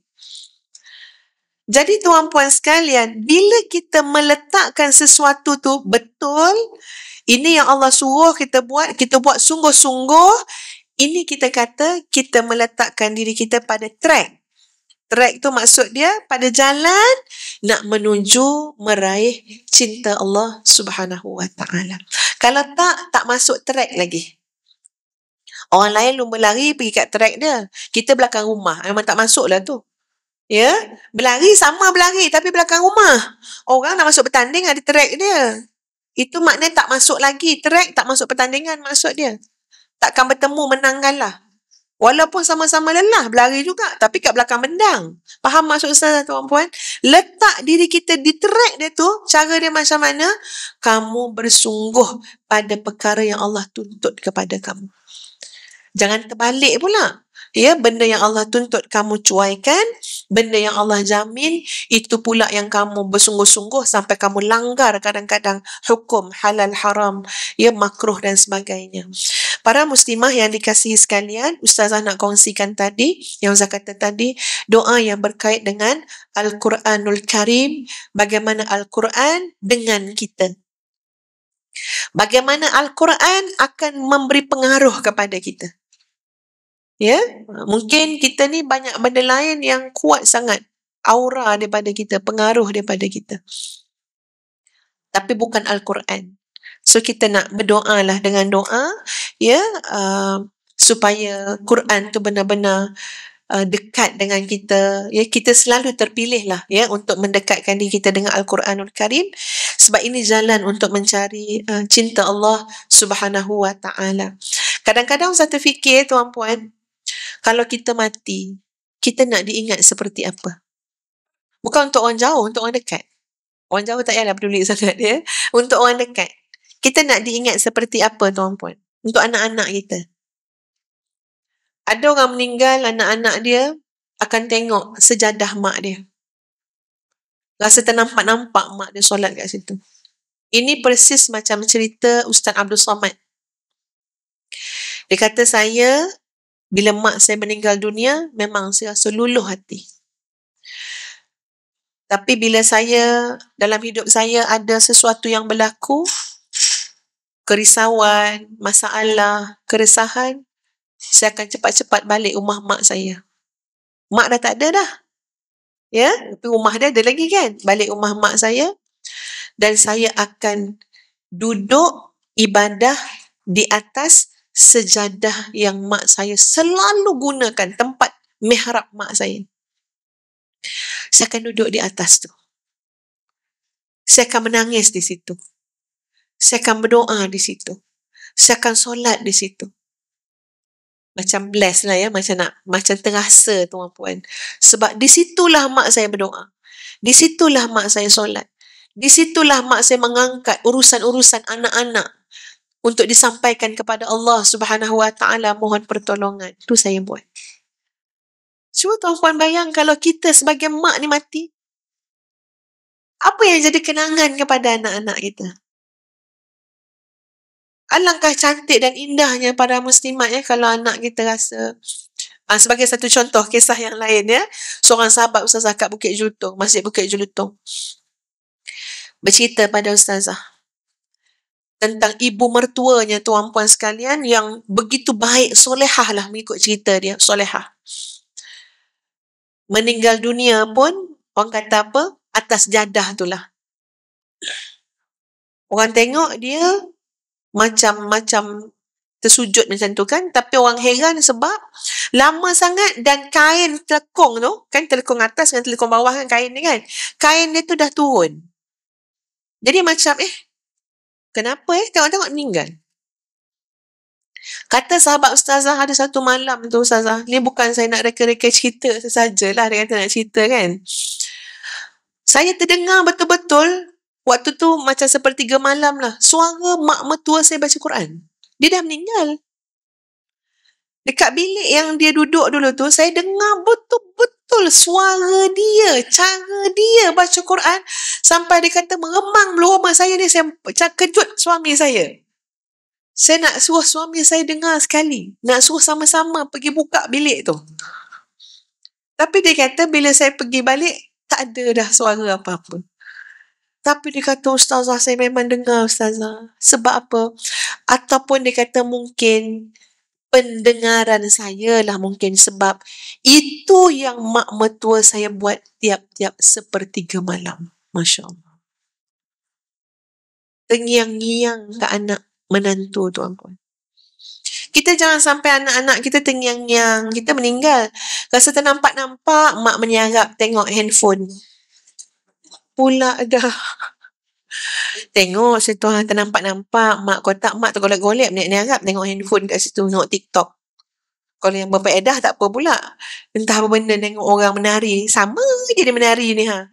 Jadi tuan puan sekalian, bila kita meletakkan sesuatu tu betul, ini yang Allah suruh kita buat, kita buat sungguh-sungguh, ini kita kata kita meletakkan diri kita pada track. Track tu maksud dia pada jalan nak menuju meraih cinta Allah Subhanahu Wa Taala. Kalau tak tak masuk track lagi. Orang lain lumba lari pergi kat track dia. Kita belakang rumah. Memang tak masuk lah tu. Ya? Berlari sama berlari tapi belakang rumah. Orang nak masuk pertandingan ada track dia. Itu maknanya tak masuk lagi. Track tak masuk pertandingan maksud dia. Takkan bertemu menangkan lah. Walaupun sama-sama lelah berlari juga tapi kat belakang bendang. Faham maksud saya tuan-puan? Letak diri kita di track dia tu, cara dia macam mana? Kamu bersungguh pada perkara yang Allah tuntut kepada kamu. Jangan terbalik pula ya benda yang Allah tuntut kamu cuaikan benda yang Allah jamin itu pula yang kamu bersungguh-sungguh sampai kamu langgar kadang-kadang hukum halal haram ya makruh dan sebagainya para muslimah yang dikasihi sekalian ustazah nak kongsikan tadi yang saya kata tadi doa yang berkait dengan Al-Quranul Karim bagaimana Al-Quran dengan kita Bagaimana Al-Quran akan memberi pengaruh kepada kita. Ya, yeah? mungkin kita ni banyak benda lain yang kuat sangat aura daripada kita, pengaruh daripada kita. Tapi bukan Al-Quran. So kita nak berdoa lah dengan doa, ya, yeah? uh, supaya Quran tu benar-benar uh, dekat dengan kita. Ya, kita selalu terpilih lah, ya, untuk mendekatkan diri kita dengan Al-Quranul Karim. Sebab ini jalan untuk mencari uh, cinta Allah Subhanahu Wa Taala. Kadang-kadang saya terfikir tuan puan kalau kita mati, kita nak diingat seperti apa? Bukan untuk orang jauh, untuk orang dekat. Orang jauh tak payahlah peduli [LAUGHS] sangat dia. Ya. Untuk orang dekat. Kita nak diingat seperti apa tuan puan? Untuk anak-anak kita. Ada orang meninggal, anak-anak dia akan tengok sejadah mak dia. Rasa ternampak-nampak mak dia solat kat situ. Ini persis macam cerita Ustaz Abdul Somad. Dia kata saya bila mak saya meninggal dunia, memang saya rasa luluh hati. Tapi bila saya, dalam hidup saya ada sesuatu yang berlaku, kerisauan, masalah, keresahan, saya akan cepat-cepat balik rumah mak saya. Mak dah tak ada dah. Ya, tapi rumah dia ada lagi kan? Balik rumah mak saya dan saya akan duduk ibadah di atas sejadah yang mak saya selalu gunakan tempat mihrab mak saya. Saya akan duduk di atas tu. Saya akan menangis di situ. Saya akan berdoa di situ. Saya akan solat di situ. Macam bless lah ya, macam nak macam tengah terasa tuan puan. Sebab di situlah mak saya berdoa. Di situlah mak saya solat. Di situlah mak saya mengangkat urusan-urusan anak-anak untuk disampaikan kepada Allah Subhanahu Wa Taala mohon pertolongan. tu saya buat. Cuma tuan puan bayang kalau kita sebagai mak ni mati. Apa yang jadi kenangan kepada anak-anak kita? Alangkah cantik dan indahnya pada muslimat ya kalau anak kita rasa Ha, sebagai satu contoh kisah yang lain ya. Seorang sahabat Ustazah kat Bukit Jutong, Masjid Bukit Jutong. Bercerita pada Ustazah tentang ibu mertuanya tuan puan sekalian yang begitu baik solehah lah mengikut cerita dia solehah meninggal dunia pun orang kata apa atas jadah itulah. orang tengok dia macam-macam tersujud macam tu kan tapi orang heran sebab lama sangat dan kain telekong tu kan telekong atas dengan telekong bawah kan kain ni kan kain dia tu dah turun jadi macam eh Kenapa eh? Tengok-tengok meninggal. Kata sahabat Ustazah ada satu malam tu Ustazah. Ni bukan saya nak reka-reka cerita sesajalah. Dia kata nak cerita kan. Saya terdengar betul-betul waktu tu macam sepertiga malam lah. Suara mak metua saya baca Quran. Dia dah meninggal. Dekat bilik yang dia duduk dulu tu, saya dengar betul-betul betul suara dia, cara dia baca Quran sampai dia kata meremang meluama saya ni, saya kejut suami saya. Saya nak suruh suami saya dengar sekali. Nak suruh sama-sama pergi buka bilik tu. Tapi dia kata bila saya pergi balik, tak ada dah suara apa-apa. Tapi dia kata, Ustazah, saya memang dengar Ustazah. Sebab apa? Ataupun dia kata mungkin pendengaran saya lah mungkin sebab itu yang mak metua saya buat tiap-tiap sepertiga malam. Masya Allah. Tengiang-ngiang ke anak menantu tuan puan. Kita jangan sampai anak-anak kita tengiang-ngiang. Kita meninggal. Rasa ternampak-nampak, mak menyarap tengok handphone. Pula dah. Tengok situ hang ternampak-nampak mak kotak mak tu golek-golek ni ni harap tengok handphone kat situ tengok TikTok. Kalau yang berfaedah tak apa pula. Entah apa benda tengok orang menari. Sama je dia menari ni ha.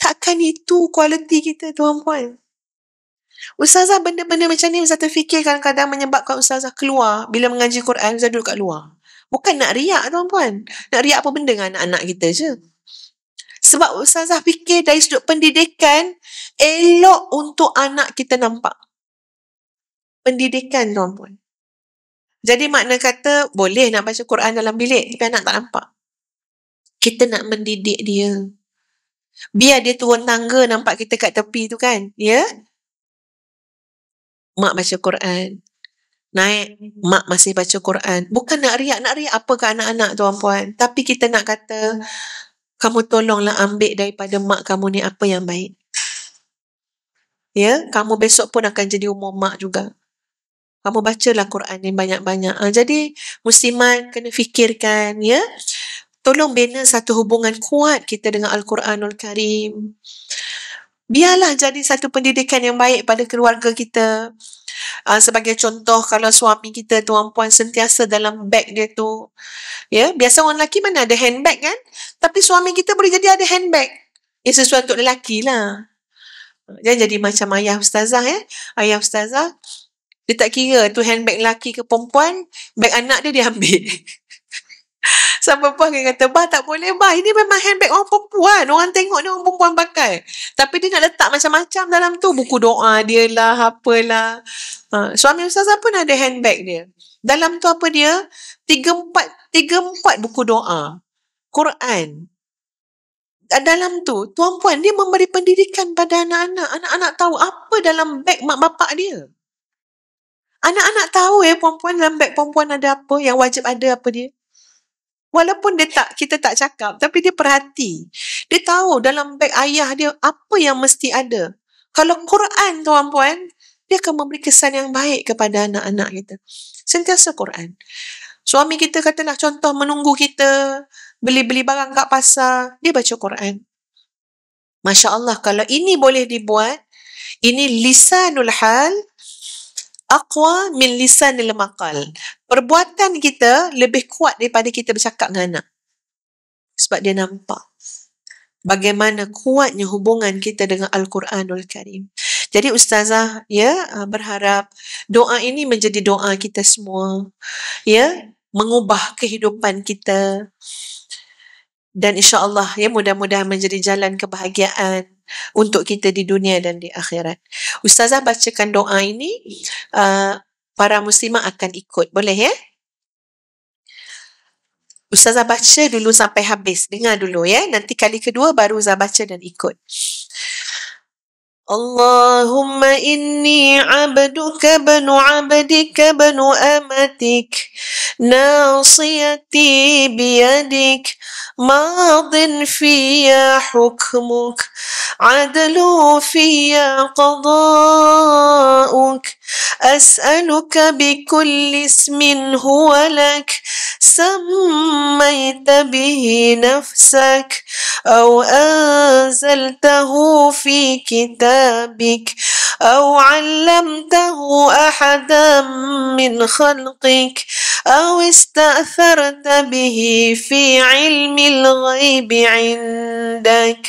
Takkan itu kualiti kita tuan tuan. Ustazah benda-benda macam ni Ustazah terfikir kadang-kadang menyebabkan Ustazah keluar bila mengaji Quran Ustazah duduk kat luar. Bukan nak riak tuan tuan, Nak riak apa benda dengan anak-anak kita je. Sebab Ustazah fikir dari sudut pendidikan, elok untuk anak kita nampak. Pendidikan tuan pun. Jadi makna kata, boleh nak baca Quran dalam bilik, tapi anak tak nampak. Kita nak mendidik dia. Biar dia turun tangga nampak kita kat tepi tu kan. Ya? Mak baca Quran. Naik, mak masih baca Quran. Bukan nak riak, nak riak apa ke anak-anak tuan puan. Tapi kita nak kata, kamu tolonglah ambil daripada mak kamu ni apa yang baik. Ya, kamu besok pun akan jadi umur mak juga. Kamu bacalah Quran ni banyak-banyak. Ha, jadi, muslimat kena fikirkan, ya. Tolong bina satu hubungan kuat kita dengan Al-Quranul Karim. Biarlah jadi satu pendidikan yang baik pada keluarga kita. Uh, sebagai contoh kalau suami kita tuan puan sentiasa dalam beg dia tu. Ya, yeah? biasa orang lelaki mana ada handbag kan? Tapi suami kita boleh jadi ada handbag. Ya sesuatu untuk lelaki lah. Jangan jadi macam ayah ustazah ya. Ayah ustazah, dia tak kira tu handbag lelaki ke perempuan, beg anak dia dia ambil. [LAUGHS] Sama bah dia kata Bah tak boleh bah Ini memang handbag orang perempuan Orang tengok ni orang perempuan pakai Tapi dia nak letak macam-macam dalam tu Buku doa dia lah Apalah ha. Suami ustazah pun ada handbag dia Dalam tu apa dia Tiga empat Tiga empat buku doa Quran dalam tu, tuan puan dia memberi pendidikan pada anak-anak. Anak-anak tahu apa dalam beg mak bapak dia. Anak-anak tahu eh, ya, puan-puan dalam beg puan-puan ada apa, yang wajib ada apa dia. Walaupun dia tak kita tak cakap tapi dia perhati. Dia tahu dalam beg ayah dia apa yang mesti ada. Kalau Quran tuan-puan, dia akan memberi kesan yang baik kepada anak-anak kita. Sentiasa Quran. Suami kita katalah contoh menunggu kita beli-beli barang kat pasar, dia baca Quran. Masya Allah, kalau ini boleh dibuat, ini lisanul hal, aqwa min lisan al Perbuatan kita lebih kuat daripada kita bercakap dengan anak. Sebab dia nampak bagaimana kuatnya hubungan kita dengan Al-Quranul Karim. Jadi ustazah ya ah, berharap doa ini menjadi doa kita semua. Ya, mengubah kehidupan kita dan insya-Allah ya mudah-mudahan menjadi jalan kebahagiaan untuk kita di dunia dan di akhirat. Ustazah bacakan doa ini, uh, para muslimah akan ikut. Boleh ya? Ustazah baca dulu sampai habis. Dengar dulu ya. Nanti kali kedua baru Ustazah baca dan ikut. Allahumma إني abduka بن عبدك بن amatik ناصيتي بيدك ماض في hukmuk. عدل في قضاؤك أسألك بكل اسم هو لك سميت به نفسك أو أنزلته في كتابك أو علمته أحدا من خلقك أو استأثرت به في علم الغيب عندك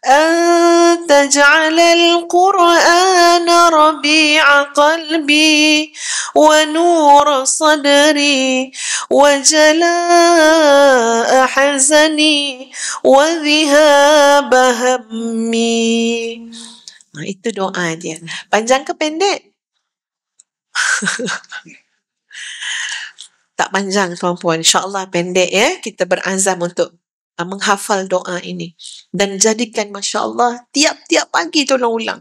أن تجعل القرآن ربيع قلبي ونور صدري وجلاء حزني وذهاب همي itu doa dia. Panjang ke pendek? [LAUGHS] tak panjang tuan-puan. InsyaAllah pendek ya. Kita berazam untuk uh, menghafal doa ini dan jadikan masya Allah tiap-tiap pagi tolong ulang.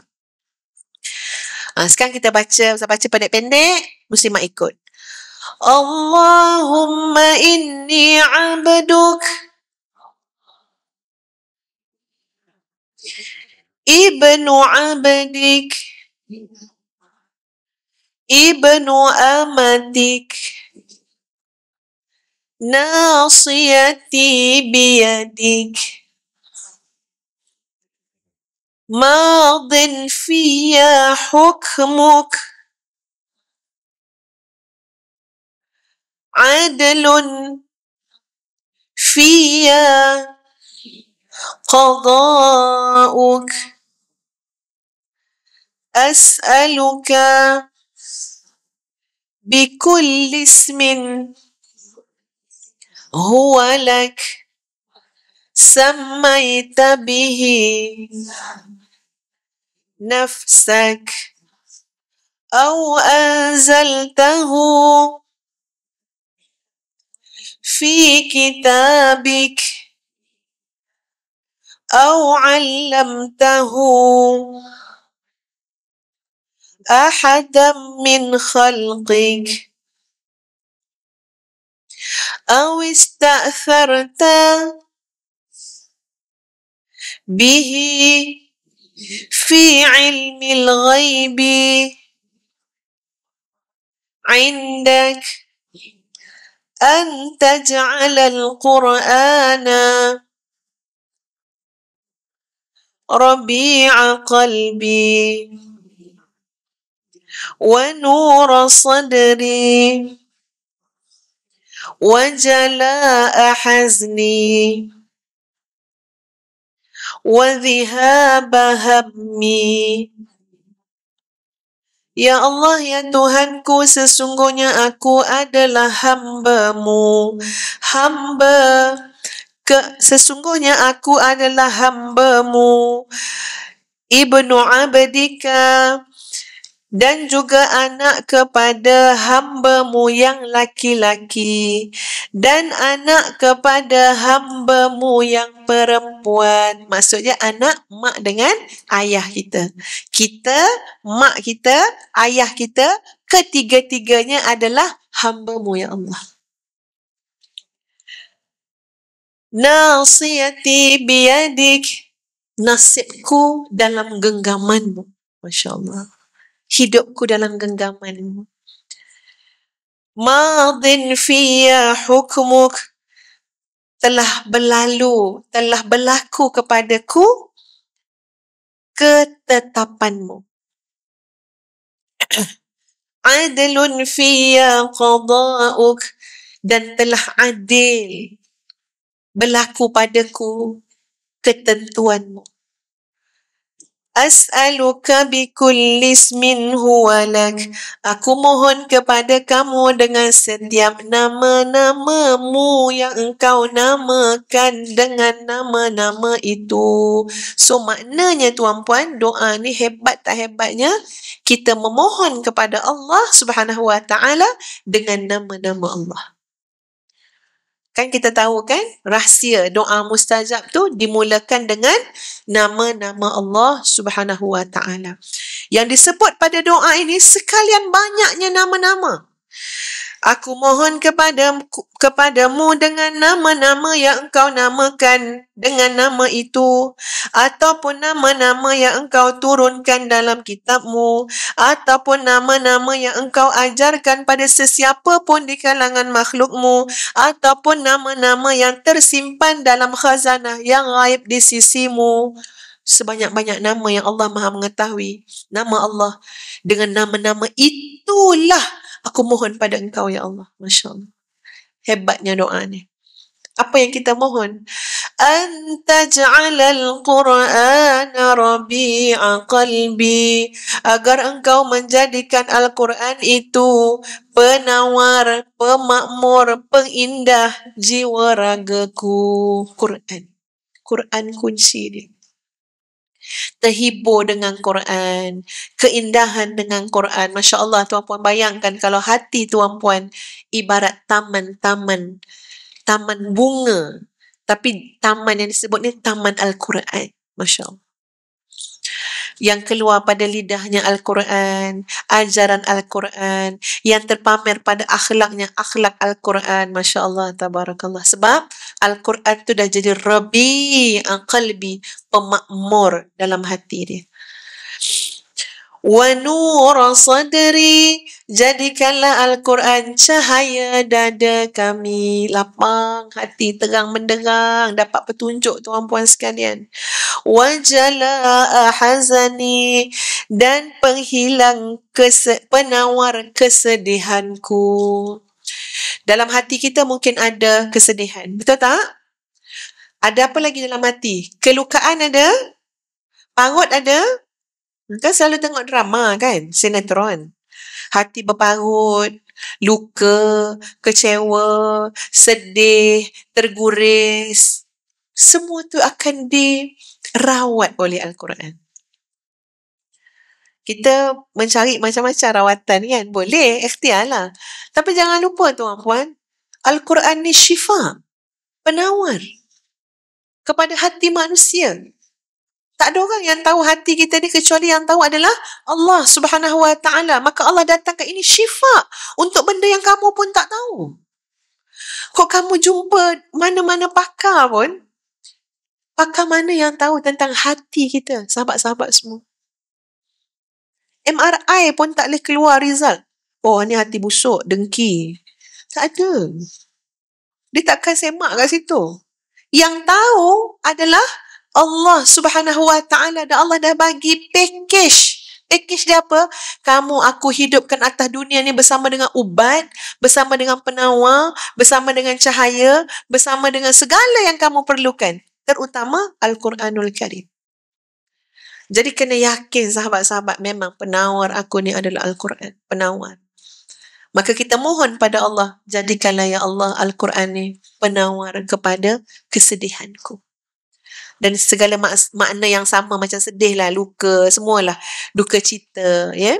Uh, sekarang kita baca, kita baca pendek-pendek, muslimah ikut. Allahumma inni abduk ibnu abdik ibnu amadik ناصيتي بيدك ماض في حكمك عدل في قضاءك أسألك بكل اسم هو لك سميت به نفسك أو أنزلته في كتابك أو علمته أحدا من خلقك أو استأثرت به في علم الغيب عندك أن تجعل القرآن ربيع قلبي ونور صدري وجلاء حزني وذهاب همي Ya Allah, ya Tuhanku, sesungguhnya aku adalah hambamu. Hamba, ke, sesungguhnya aku adalah hambamu. Ibnu Abadika, dan juga anak kepada hamba-Mu yang laki-laki dan anak kepada hamba-Mu yang perempuan maksudnya anak mak dengan ayah kita kita mak kita ayah kita ketiga-tiganya adalah hamba-Mu ya Allah Nasiyati biyadik Nasibku dalam genggamanmu Masya Allah hidupku dalam genggamanmu. Madin fiya hukmuk telah berlalu, telah berlaku kepadaku ketetapanmu. [CLEARS THROAT] Adilun fiya qada'uk dan telah adil berlaku padaku ketentuanmu. As'aluka bikulli ismin huwa lak. Hmm. Aku mohon kepada kamu dengan setiap nama-namamu yang engkau namakan dengan nama-nama itu. So maknanya tuan puan, doa ni hebat tak hebatnya? Kita memohon kepada Allah Subhanahu wa taala dengan nama-nama Allah kan kita tahu kan rahsia doa mustajab tu dimulakan dengan nama-nama Allah Subhanahu Wa Taala. Yang disebut pada doa ini sekalian banyaknya nama-nama. Aku mohon kepada kepadamu dengan nama-nama yang engkau namakan dengan nama itu ataupun nama-nama yang engkau turunkan dalam kitabmu ataupun nama-nama yang engkau ajarkan pada sesiapa pun di kalangan makhlukmu ataupun nama-nama yang tersimpan dalam khazanah yang gaib di sisimu sebanyak-banyak nama yang Allah Maha mengetahui nama Allah dengan nama-nama itulah aku mohon pada engkau ya Allah Masya Allah hebatnya doa ni apa yang kita mohon anta ja'ala al-quran rabi'a qalbi agar engkau menjadikan al-quran itu penawar pemakmur pengindah jiwa ragaku quran quran kunci dia terhibur dengan Quran, keindahan dengan Quran. Masya Allah, tuan puan bayangkan kalau hati tuan puan ibarat taman-taman, taman bunga, tapi taman yang disebut ni taman Al-Quran. Masya Allah yang keluar pada lidahnya Al-Quran, ajaran Al-Quran, yang terpamer pada akhlaknya, akhlak Al-Quran, Masya Allah, Tabarakallah. Sebab Al-Quran itu dah jadi Rabi, Al-Qalbi, pemakmur dalam hati dia wa nura sadri jadikanlah al-Quran cahaya dada kami lapang hati terang menderang dapat petunjuk tuan-puan sekalian wa jala ahzani dan penghilang kese- penawar kesedihanku dalam hati kita mungkin ada kesedihan betul tak ada apa lagi dalam hati kelukaan ada parut ada Kan selalu tengok drama kan, sinetron. Hati berparut, luka, kecewa, sedih, terguris. Semua tu akan dirawat oleh Al-Quran. Kita mencari macam-macam rawatan kan? Boleh, ikhtiar lah. Tapi jangan lupa tu puan Al-Quran ni syifa, penawar kepada hati manusia. Tak ada orang yang tahu hati kita ni kecuali yang tahu adalah Allah subhanahu wa ta'ala. Maka Allah datang ke ini syifa untuk benda yang kamu pun tak tahu. Kok kamu jumpa mana-mana pakar pun, pakar mana yang tahu tentang hati kita, sahabat-sahabat semua. MRI pun tak boleh keluar result. Oh, ni hati busuk, dengki. Tak ada. Dia takkan semak kat situ. Yang tahu adalah Allah subhanahu wa ta'ala dan Allah dah bagi package. Package dia apa? Kamu aku hidupkan atas dunia ni bersama dengan ubat, bersama dengan penawar, bersama dengan cahaya, bersama dengan segala yang kamu perlukan. Terutama Al-Quranul Karim. Jadi kena yakin sahabat-sahabat memang penawar aku ni adalah Al-Quran. Penawar. Maka kita mohon pada Allah, jadikanlah ya Allah Al-Quran ni penawar kepada kesedihanku dan segala mak- makna yang sama macam sedih lah, luka, semualah duka cita, ya. Yeah?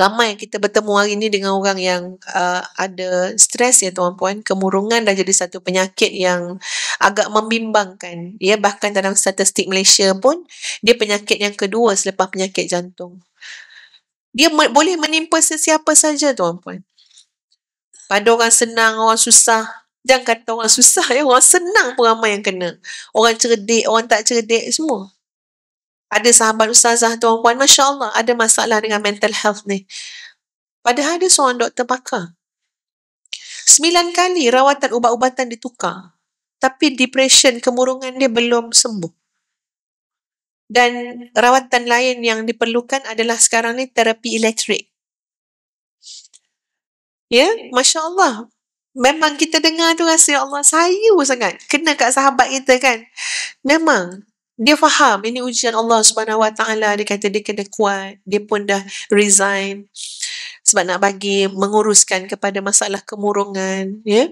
Ramai kita bertemu hari ini dengan orang yang uh, ada stres ya tuan-puan. Kemurungan dah jadi satu penyakit yang agak membimbangkan. Ya, bahkan dalam statistik Malaysia pun, dia penyakit yang kedua selepas penyakit jantung. Dia me- boleh menimpa sesiapa saja tuan-puan. Pada orang senang, orang susah, Jangan kata orang susah ya. Orang senang pun ramai yang kena. Orang cerdik, orang tak cerdik semua. Ada sahabat ustazah tuan puan, Masya Allah ada masalah dengan mental health ni. Padahal dia seorang doktor pakar. Sembilan kali rawatan ubat-ubatan ditukar. Tapi depression, kemurungan dia belum sembuh. Dan rawatan lain yang diperlukan adalah sekarang ni terapi elektrik. Ya, Masya Allah. Memang kita dengar tu rasa ya Allah sayu sangat. Kena kat sahabat kita kan. Memang dia faham ini ujian Allah Subhanahu Wa Taala dia kata dia kena kuat dia pun dah resign sebab nak bagi menguruskan kepada masalah kemurungan ya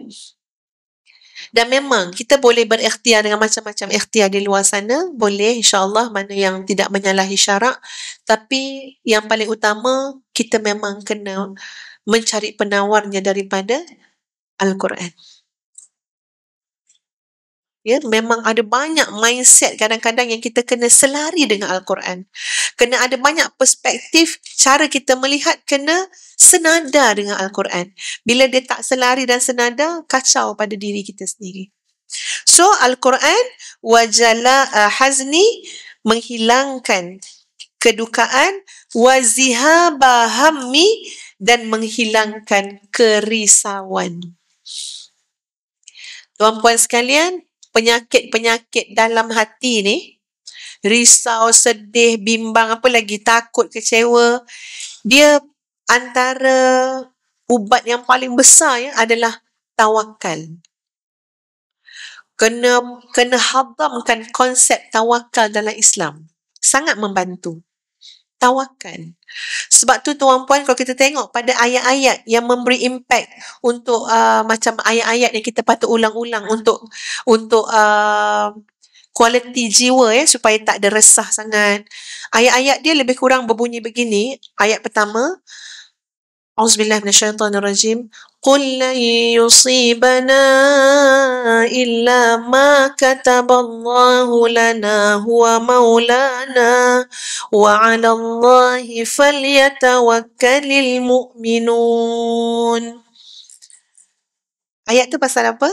dan memang kita boleh berikhtiar dengan macam-macam ikhtiar di luar sana boleh insya Allah mana yang tidak menyalahi syarak tapi yang paling utama kita memang kena mencari penawarnya daripada Al-Quran. Ya, memang ada banyak mindset kadang-kadang yang kita kena selari dengan Al-Quran. Kena ada banyak perspektif cara kita melihat kena senada dengan Al-Quran. Bila dia tak selari dan senada, kacau pada diri kita sendiri. So Al-Quran wajala eh, hazni menghilangkan kedukaan wazihabahami dan menghilangkan kerisauan. Tuan-puan sekalian, penyakit-penyakit dalam hati ni, risau, sedih, bimbang, apa lagi, takut, kecewa, dia antara ubat yang paling besar ya adalah tawakal. Kena kena hadamkan konsep tawakal dalam Islam. Sangat membantu tawakan. Sebab tu tuan-puan kalau kita tengok pada ayat-ayat yang memberi impact untuk uh, macam ayat-ayat yang kita patut ulang-ulang hmm. untuk untuk kualiti uh, jiwa ya supaya tak ada resah sangat. Ayat-ayat dia lebih kurang berbunyi begini. Ayat pertama, أعوذ بالله من الشيطان الرجيم قل لن يصيبنا إلا ما كتب الله لنا هو مولانا وعلى الله فليتوكل المؤمنون Ayat tu pasal apa?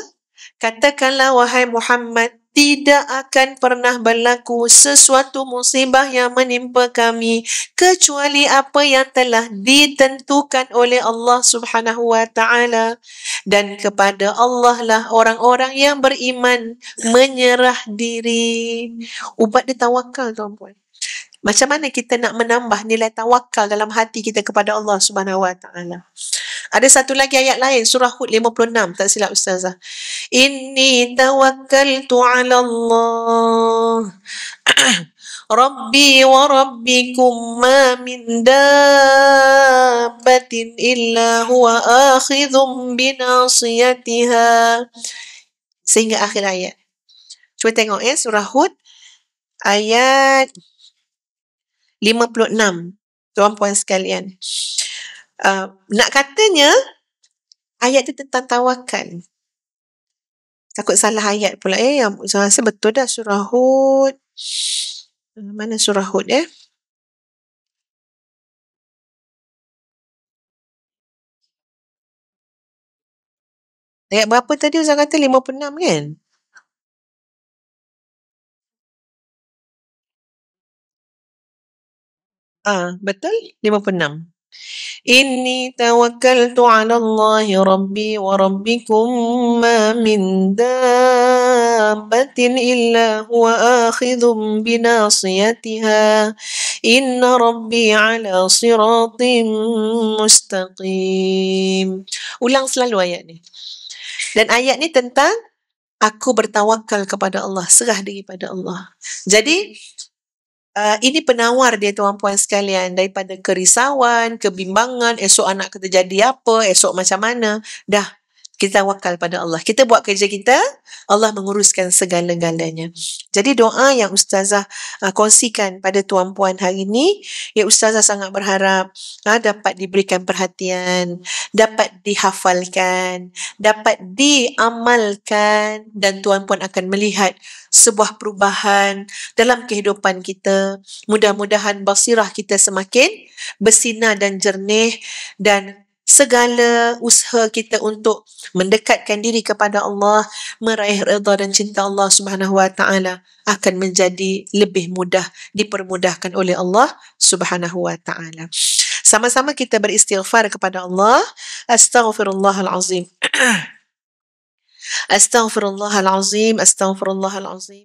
Katakanlah wahai Muhammad tidak akan pernah berlaku sesuatu musibah yang menimpa kami kecuali apa yang telah ditentukan oleh Allah Subhanahu wa taala dan kepada Allah lah orang-orang yang beriman menyerah diri ubat dia tawakal tuan-tuan macam mana kita nak menambah nilai tawakal dalam hati kita kepada Allah Subhanahu Wa Taala? Ada satu lagi ayat lain surah Hud 56 tak silap ustazah. Inni tawakkaltu 'ala Allah. [CLEARS THROAT] Rabbi wa rabbikum ma min dabbatin illa huwa akhidhum binasiyatiha. Sehingga akhir ayat. Cuba tengok ya surah Hud ayat 56 tuan-puan sekalian uh, nak katanya ayat itu tentang tawakan takut salah ayat pula eh yang saya rasa betul dah surah Hud uh, mana surah Hud eh Ayat berapa tadi Ustaz kata 56 kan? Ah, betul? 56. Inni tawakkaltu 'ala Allah Rabbi wa Rabbikum ma min dabbatin illa huwa akhidhum bi nasiyatiha. Inna Rabbi 'ala siratin mustaqim. Ulang selalu ayat ni. Dan ayat ni tentang aku bertawakal kepada Allah, serah diri pada Allah. Jadi, Uh, ini penawar dia tuan-puan sekalian daripada kerisauan, kebimbangan, esok anak kita jadi apa, esok macam mana. Dah, kita wakal pada Allah. Kita buat kerja kita, Allah menguruskan segala-galanya. Jadi doa yang ustazah uh, kongsikan pada tuan puan hari ini, ya ustazah sangat berharap uh, dapat diberikan perhatian, dapat dihafalkan, dapat diamalkan dan tuan puan akan melihat sebuah perubahan dalam kehidupan kita. Mudah-mudahan basirah kita semakin bersinar dan jernih dan segala usaha kita untuk mendekatkan diri kepada Allah, meraih redha dan cinta Allah Subhanahu wa taala akan menjadi lebih mudah dipermudahkan oleh Allah Subhanahu wa taala. Sama-sama kita beristighfar kepada Allah. Astaghfirullahal [CLEARS THROAT] azim. Astaghfirullahal azim. Astaghfirullahal azim.